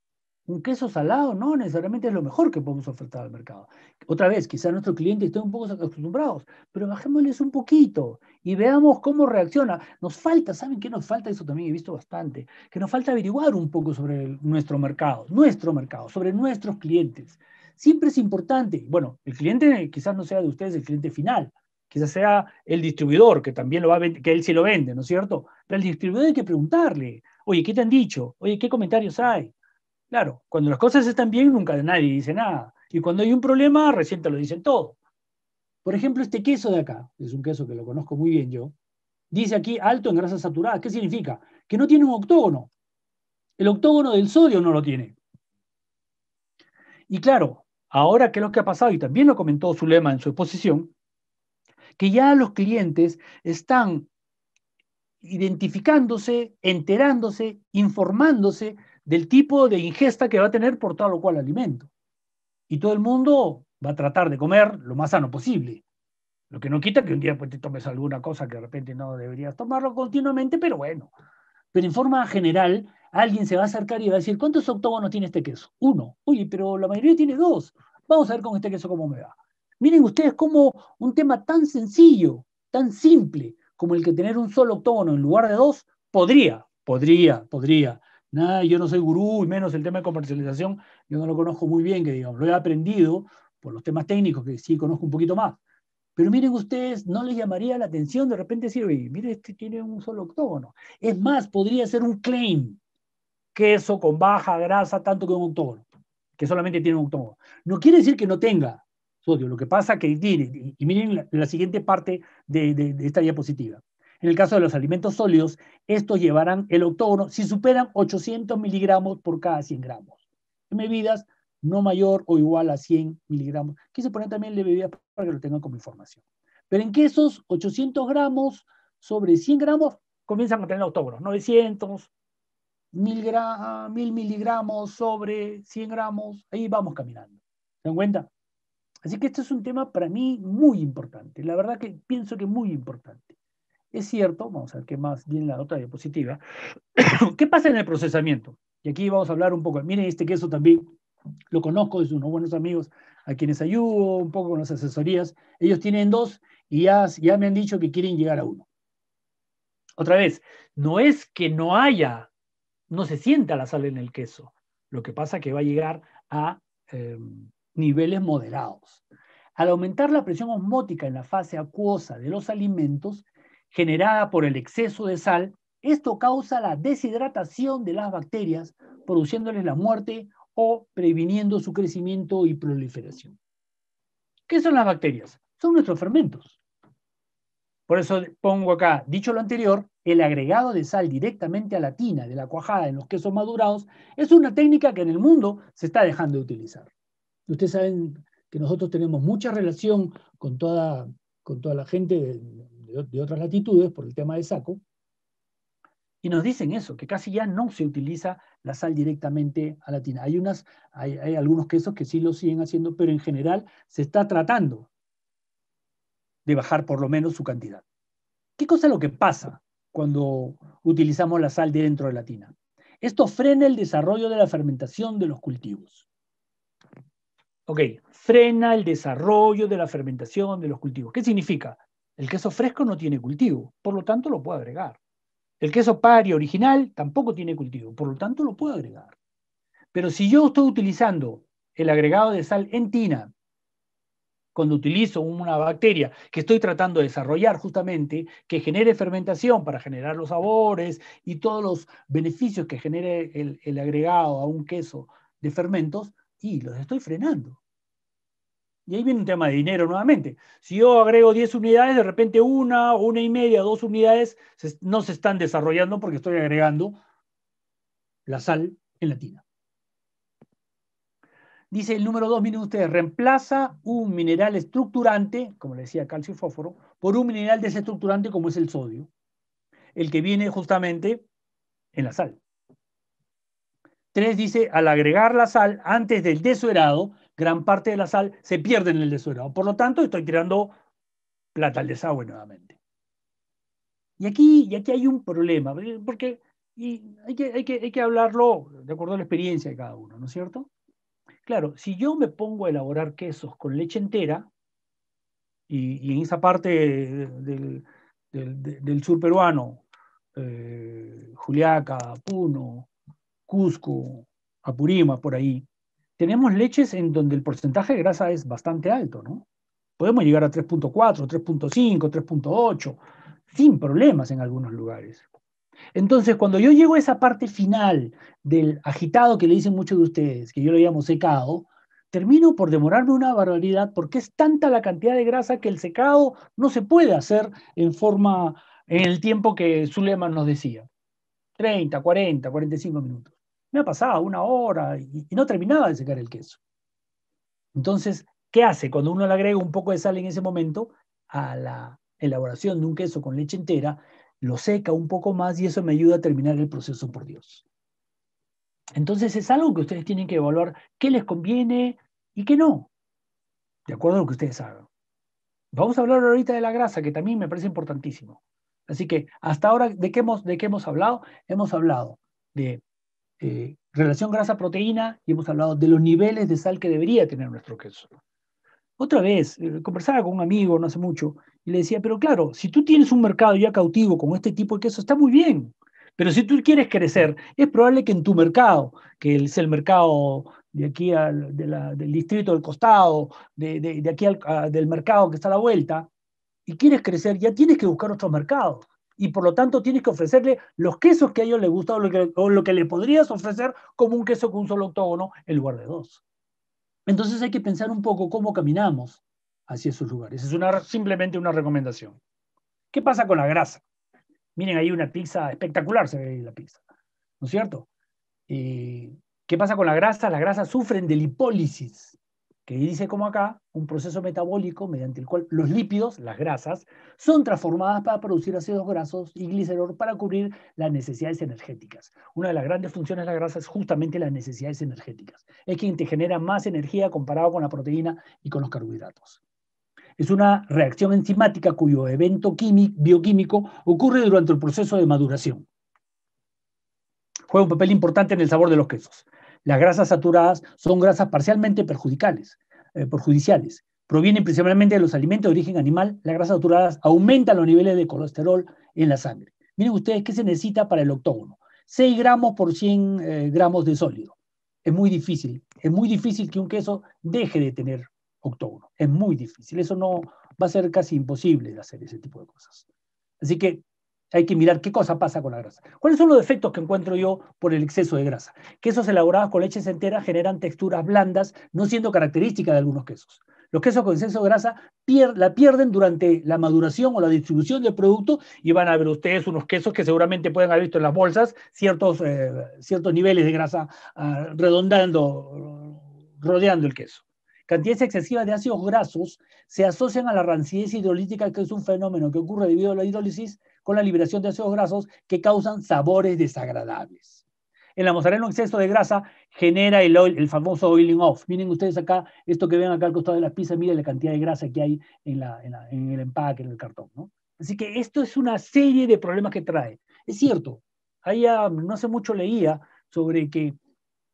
un queso salado no necesariamente es lo mejor que podemos ofertar al mercado. Otra vez, quizás nuestros clientes estén un poco acostumbrados, pero bajémosles un poquito y veamos cómo reacciona. Nos falta, ¿saben qué nos falta? Eso también he visto bastante, que nos falta averiguar un poco sobre nuestro mercado, nuestro mercado, sobre nuestros clientes. Siempre es importante, bueno, el cliente quizás no sea de ustedes el cliente final, quizás sea el distribuidor, que también lo va a que él sí lo vende, ¿no es cierto? Pero al distribuidor hay que preguntarle, oye, ¿qué te han dicho? Oye, ¿qué comentarios hay? Claro, cuando las cosas están bien, nunca nadie dice nada. Y cuando hay un problema, recién te lo dicen todo. Por ejemplo, este queso de acá, es un queso que lo conozco muy bien yo, dice aquí alto en grasas saturadas. ¿Qué significa? Que no tiene un octógono. El octógono del sodio no lo tiene. Y claro, ahora que lo que ha pasado, y también lo comentó Zulema en su exposición, que ya los clientes están identificándose, enterándose, informándose del tipo de ingesta que va a tener por todo lo cual alimento. Y todo el mundo va a tratar de comer lo más sano posible. Lo que no quita que un día pues, te tomes alguna cosa que de repente no deberías tomarlo continuamente, pero bueno. Pero en forma general, alguien se va a acercar y va a decir, ¿cuántos octógonos tiene este queso? Uno. Oye, pero la mayoría tiene dos. Vamos a ver con este queso cómo me va. Miren ustedes cómo un tema tan sencillo, tan simple, como el que tener un solo octógono en lugar de dos, podría, podría, podría yo no soy gurú y menos el tema de comercialización, yo no lo conozco muy bien, que digamos, lo he aprendido por los temas técnicos, que sí conozco un poquito más. Pero miren ustedes, no les llamaría la atención de repente decir, oye, mire, este tiene un solo octógono. Es más, podría ser un claim, queso con baja grasa, tanto que un octógono, que solamente tiene un octógono. No quiere decir que no tenga sodio, lo que pasa que tiene, y miren la, siguiente parte de esta diapositiva. En el caso de los alimentos sólidos, estos llevarán el octógono si superan 800 miligramos por cada 100 gramos. En bebidas, no mayor o igual a 100 miligramos. Quise poner también de bebidas para que lo tengan como información. Pero en quesos, 800 gramos sobre 100 gramos comienzan a tener octógonos. 900, 1000, miligramos sobre 100 gramos. Ahí vamos caminando. ¿Se dan cuenta? Así que este es un tema para mí muy importante. La verdad que pienso que muy importante. Es cierto, vamos a ver qué más viene la otra diapositiva. [COUGHS] ¿Qué pasa en el procesamiento? Y aquí vamos a hablar un poco. Miren, este queso también lo conozco, es unos buenos amigos a quienes ayudo un poco con las asesorías. Ellos tienen dos y ya, me han dicho que quieren llegar a uno. Otra vez, no es que no haya, no se sienta la sal en el queso. Lo que pasa es que va a llegar a em, niveles moderados. Al aumentar la presión osmótica en la fase acuosa de los alimentos, generada por el exceso de sal, esto causa la deshidratación de las bacterias, produciéndoles la muerte o previniendo su crecimiento y proliferación. ¿Qué son las bacterias? Son nuestros fermentos. Por eso pongo acá, dicho lo anterior, el agregado de sal directamente a la tina de la cuajada en los quesos madurados es una técnica que en el mundo se está dejando de utilizar. Ustedes saben que nosotros tenemos mucha relación con toda, con toda la gente de, de, otras latitudes por el tema de saco, y nos dicen eso, que casi ya no se utiliza la sal directamente a la tina. Hay, unas, hay, hay, algunos quesos que sí lo siguen haciendo, pero en general se está tratando de bajar por lo menos su cantidad. ¿Qué cosa es lo que pasa cuando utilizamos la sal dentro de la tina? Esto frena el desarrollo de la fermentación de los cultivos. Ok, frena el desarrollo de la fermentación de los cultivos. ¿Qué significa? El queso fresco no tiene cultivo, por lo tanto lo puedo agregar. El queso pario original tampoco tiene cultivo, por lo tanto lo puedo agregar. Pero si yo estoy utilizando el agregado de sal en tina, cuando utilizo una bacteria que estoy tratando de desarrollar justamente, que genere fermentación para generar los sabores y todos los beneficios que genere el agregado a un queso de fermentos, y los estoy frenando. Y ahí viene un tema de dinero nuevamente. Si yo agrego 10 unidades, de repente una, una y media, dos unidades no se están desarrollando porque estoy agregando la sal en la tina. Dice el número 2, miren ustedes, reemplaza un mineral estructurante, como le decía calcio y fósforo, por un mineral desestructurante como es el sodio, el que viene justamente en la sal. 3 dice, al agregar la sal antes del desuerado, gran parte de la sal se pierde en el desorado. Por lo tanto, estoy tirando plata al desagüe nuevamente. Y aquí, y aquí hay un problema, porque hay, que, hablarlo de acuerdo a la experiencia de cada uno, ¿no es cierto? Claro, si yo me pongo a elaborar quesos con leche entera, y, en esa parte del, sur peruano, eh, Juliaca, Puno, Cusco, Apurima, por ahí, tenemos leches en donde el porcentaje de grasa es bastante alto, ¿no? Podemos llegar a 3.4, 3.5, 3.8, sin problemas en algunos lugares. Entonces, cuando yo llego a esa parte final del agitado que le dicen muchos de ustedes, que yo lo llamo secado, termino por demorarme una barbaridad porque es tanta la cantidad de grasa que el secado no se puede hacer en forma, en el tiempo que Zuleman nos decía. 30, 40, 45 minutos me pasaba una hora y, no terminaba de secar el queso. Entonces, ¿qué hace? Cuando uno le agrega un poco de sal en ese momento a la elaboración de un queso con leche entera, lo seca un poco más y eso me ayuda a terminar el proceso por Dios. Entonces es algo que ustedes tienen que evaluar qué les conviene y qué no, de acuerdo a lo que ustedes hagan. Vamos a hablar ahorita de la grasa, que también me parece importantísimo. Así que hasta ahora, ¿de qué hemos, de qué hemos hablado? Hemos hablado de eh, relación grasa-proteína y hemos hablado de los niveles de sal que debería tener nuestro queso. Otra vez, eh, conversaba con un amigo no hace mucho y le decía, pero claro, si tú tienes un mercado ya cautivo con este tipo de queso, está muy bien. Pero si tú quieres crecer, es probable que en tu mercado, que es el mercado de aquí del distrito del costado, de, aquí del mercado que está a la vuelta, y quieres crecer, ya tienes que buscar otro mercado y por lo tanto tienes que ofrecerle los quesos que a ellos les gustan o lo que, le podrías ofrecer como un queso con un solo octógono en lugar de dos. Entonces hay que pensar un poco cómo caminamos hacia esos lugares. Es una, simplemente una recomendación. ¿Qué pasa con la grasa? Miren, ahí una pizza espectacular, se ve la pizza, ¿no es cierto? Eh, ¿Qué pasa con la grasa? Las grasas sufren de lipólisis que dice como acá, un proceso metabólico mediante el cual los lípidos, las grasas, son transformadas para producir ácidos grasos y glicerol para cubrir las necesidades energéticas. Una de las grandes funciones de la grasa es justamente las necesidades energéticas. Es quien te genera más energía comparado con la proteína y con los carbohidratos. Es una reacción enzimática cuyo evento bioquímico ocurre durante el proceso de maduración. Juega un papel importante en el sabor de los quesos. Las grasas saturadas son grasas parcialmente perjudiciales. Eh, Provienen principalmente de los alimentos de origen animal. Las grasas saturadas aumentan los niveles de colesterol en la sangre. Miren ustedes qué se necesita para el octógono. 6 gramos por 100 eh, gramos de sólido. Es muy difícil. Es muy difícil que un queso deje de tener octógono. Es muy difícil. Eso no va a ser casi imposible de hacer ese tipo de cosas. Así que hay que mirar qué cosa pasa con la grasa. ¿Cuáles son los defectos que encuentro yo por el exceso de grasa? Quesos elaborados con leche enteras generan texturas blandas, no siendo característica de algunos quesos. Los quesos con exceso de grasa la pierden durante la maduración o la distribución del producto y van a ver ustedes unos quesos que seguramente pueden haber visto en las bolsas, ciertos, eh, ciertos niveles de grasa ah, redondando, rodeando el queso. Cantidades excesivas de ácidos grasos se asocian a la rancidez hidrolítica, que es un fenómeno que ocurre debido a la hidrólisis con la liberación de ácidos grasos que causan sabores desagradables. En la mozzarella un exceso de grasa genera el, famoso oiling off. Miren ustedes acá, esto que ven acá al costado de la pizza, miren la cantidad de grasa que hay en, la, en, el empaque, en el cartón. ¿no? Así que esto es una serie de problemas que trae. Es cierto, no hace mucho leía sobre que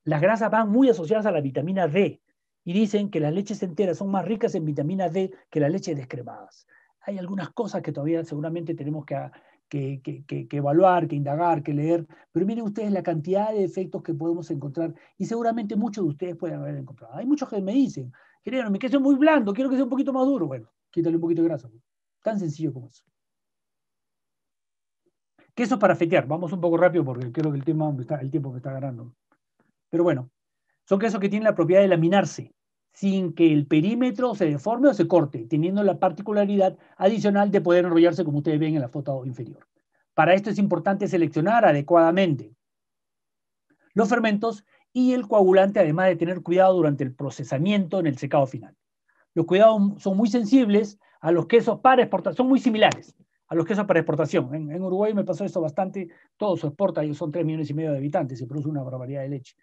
las grasas van muy asociadas a la vitamina D y dicen que las leches enteras son más ricas en vitamina D que las leches descremadas. Hay algunas cosas que todavía seguramente tenemos que, que, evaluar, que indagar, que leer, pero miren ustedes la cantidad de efectos que podemos encontrar y seguramente muchos de ustedes pueden haber encontrado. Hay muchos que me dicen, querido, mi queso muy blando, quiero que sea un poquito más duro. Bueno, quítale un poquito de grasa. Pues. Tan sencillo como eso. Queso para fetear. Vamos un poco rápido porque creo que el, tema el tiempo me está ganando. Pero bueno, son quesos que tienen la propiedad de laminarse sin que el perímetro se deforme o se corte, teniendo la particularidad adicional de poder enrollarse como ustedes ven en la foto inferior. Para esto es importante seleccionar adecuadamente los fermentos y el coagulante, además de tener cuidado durante el procesamiento en el secado final. Los cuidados son muy sensibles a los quesos para exportación, son muy similares a los quesos para exportación. En, Uruguay me pasó esto bastante, todo se exporta, ellos son 3 millones y medio de habitantes, se produce una barbaridad de leche.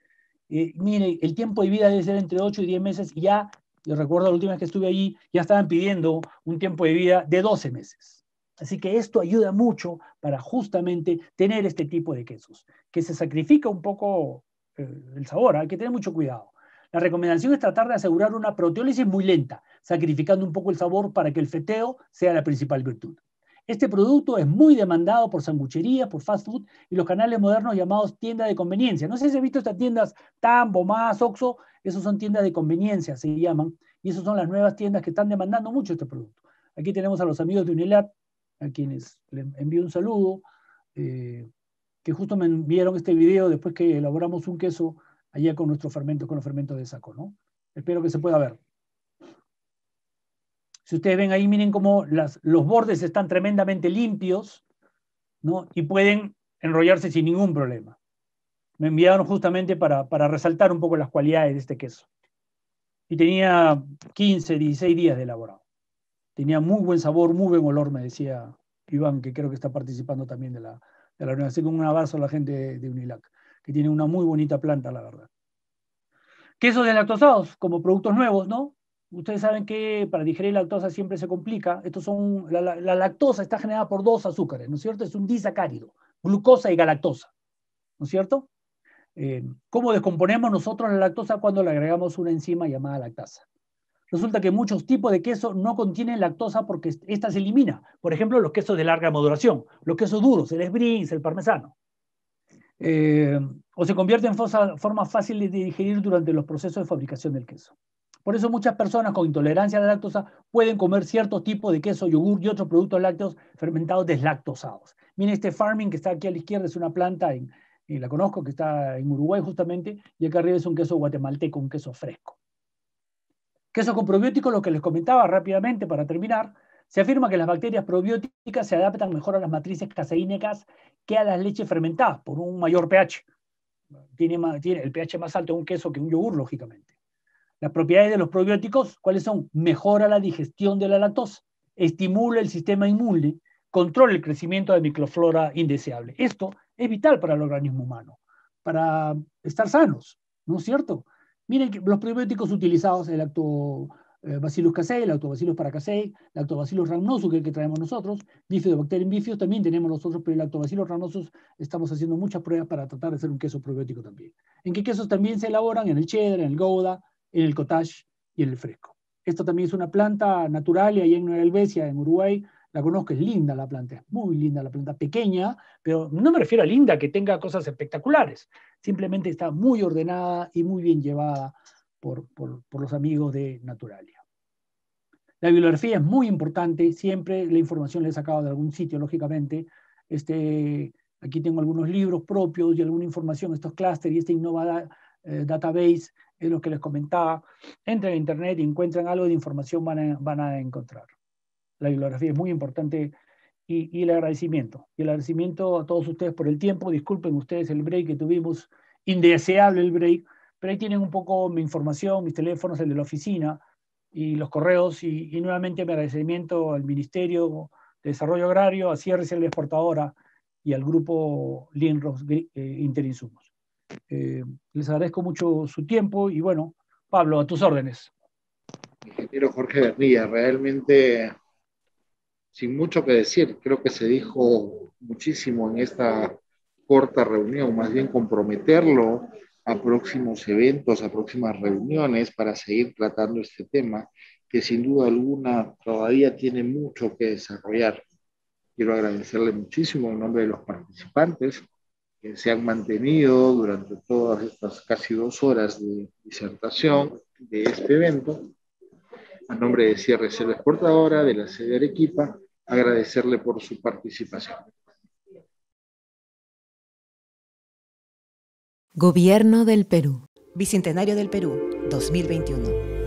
Eh, mire, el tiempo de vida debe ser entre 8 y 10 meses y ya, yo recuerdo la última vez que estuve allí, ya estaban pidiendo un tiempo de vida de 12 meses. Así que esto ayuda mucho para justamente tener este tipo de quesos, que se sacrifica un poco eh, el sabor, hay que tener mucho cuidado. La recomendación es tratar de asegurar una proteólisis muy lenta, sacrificando un poco el sabor para que el feteo sea la principal virtud. Este producto es muy demandado por sanguchería, por fast food y los canales modernos llamados tiendas de conveniencia. No sé si han visto estas tiendas Tambo, Más, OXO, esos son tiendas de conveniencia, se llaman, y esas son las nuevas tiendas que están demandando mucho este producto. Aquí tenemos a los amigos de Unilat, a quienes les envío un saludo, eh, que justo me enviaron este video después que elaboramos un queso allá con nuestro fermento, con los fermentos de saco, ¿no? Espero que se pueda ver. Si ustedes ven ahí, miren cómo los bordes están tremendamente limpios ¿no? y pueden enrollarse sin ningún problema. Me enviaron justamente para, para resaltar un poco las cualidades de este queso. Y tenía 15, 16 días de elaborado. Tenía muy buen sabor, muy buen olor, me decía Iván, que creo que está participando también de la, de reunión. Así que un abrazo a la gente de Unilac, que tiene una muy bonita planta, la verdad. Quesos deslactosados, como productos nuevos, ¿no? Ustedes saben que para digerir lactosa siempre se complica. Estos son, la, lactosa está generada por dos azúcares, ¿no es cierto? Es un disacárido, glucosa y galactosa, ¿no es cierto? Eh, ¿Cómo descomponemos nosotros la lactosa cuando le agregamos una enzima llamada lactasa? Resulta que muchos tipos de queso no contienen lactosa porque esta se elimina. Por ejemplo, los quesos de larga maduración, los quesos duros, el esbrins, el parmesano. Eh, o se convierte en formas fáciles de digerir durante los procesos de fabricación del queso. Por eso muchas personas con intolerancia a la lactosa pueden comer ciertos tipos de queso, yogur y otros productos lácteos fermentados deslactosados. Miren, este farming que está aquí a la izquierda es una planta, eh, la conozco, que está en Uruguay justamente, y acá arriba es un queso guatemalteco, un queso fresco. Queso con probióticos, lo que les comentaba rápidamente para terminar, se afirma que las bacterias probióticas se adaptan mejor a las matrices caseínicas que a las leches fermentadas por un mayor pH. Tiene, tiene el pH más alto de un queso que un yogur, lógicamente. Las propiedades de los probióticos, ¿cuáles son? Mejora la digestión de la lactosa, estimula el sistema inmune, controla el crecimiento de microflora indeseable. Esto es vital para el organismo humano, para estar sanos, ¿no es cierto? Miren los probióticos utilizados, el lactobacillus eh, casei, el lactobacillus paracasei, lactobacillus rhamnosus, que es que traemos nosotros, bifidobacterium bifidus también tenemos nosotros, pero el lactobacillus rhamnosus estamos haciendo muchas pruebas para tratar de hacer un queso probiótico también. ¿En qué quesos también se elaboran? En el cheddar, en el gouda, en el cottage y en el fresco. Esto también es una planta natural y ahí en Nueva Helvecia, en Uruguay, la conozco, es linda la planta, es muy linda la planta, pequeña, pero no me refiero a linda que tenga cosas espectaculares, simplemente está muy ordenada y muy bien llevada por, los amigos de Naturalia. La bibliografía es muy importante, siempre la información la he sacado de algún sitio, lógicamente. Este, aquí tengo algunos libros propios y alguna información, estos clústeres y esta innovada eh, Database es lo que les comentaba, entran a internet y encuentran algo de información, van a, van a encontrar. La bibliografía es muy importante y, y, el agradecimiento. Y el agradecimiento a todos ustedes por el tiempo. Disculpen ustedes el break que tuvimos, indeseable el break, pero ahí tienen un poco mi información, mis teléfonos, el de la oficina y los correos. Y, nuevamente mi agradecimiento al Ministerio de Desarrollo Agrario, a CRC la Exportadora y al grupo Linros eh, Interinsumos. Eh, les agradezco mucho su tiempo y bueno, Pablo, a tus órdenes.
Ingeniero Jorge Bernilla, realmente sin mucho que decir, creo que se dijo muchísimo en esta corta reunión, más bien comprometerlo a próximos eventos, a próximas reuniones para seguir tratando este tema, que sin duda alguna todavía tiene mucho que desarrollar. Quiero agradecerle muchísimo en nombre de los participantes, que se han mantenido durante todas estas casi dos horas de disertación de este evento. A nombre de Cierre Selva Exportadora, de la sede Arequipa, agradecerle por su participación.
Gobierno del Perú. Bicentenario del Perú, 2021.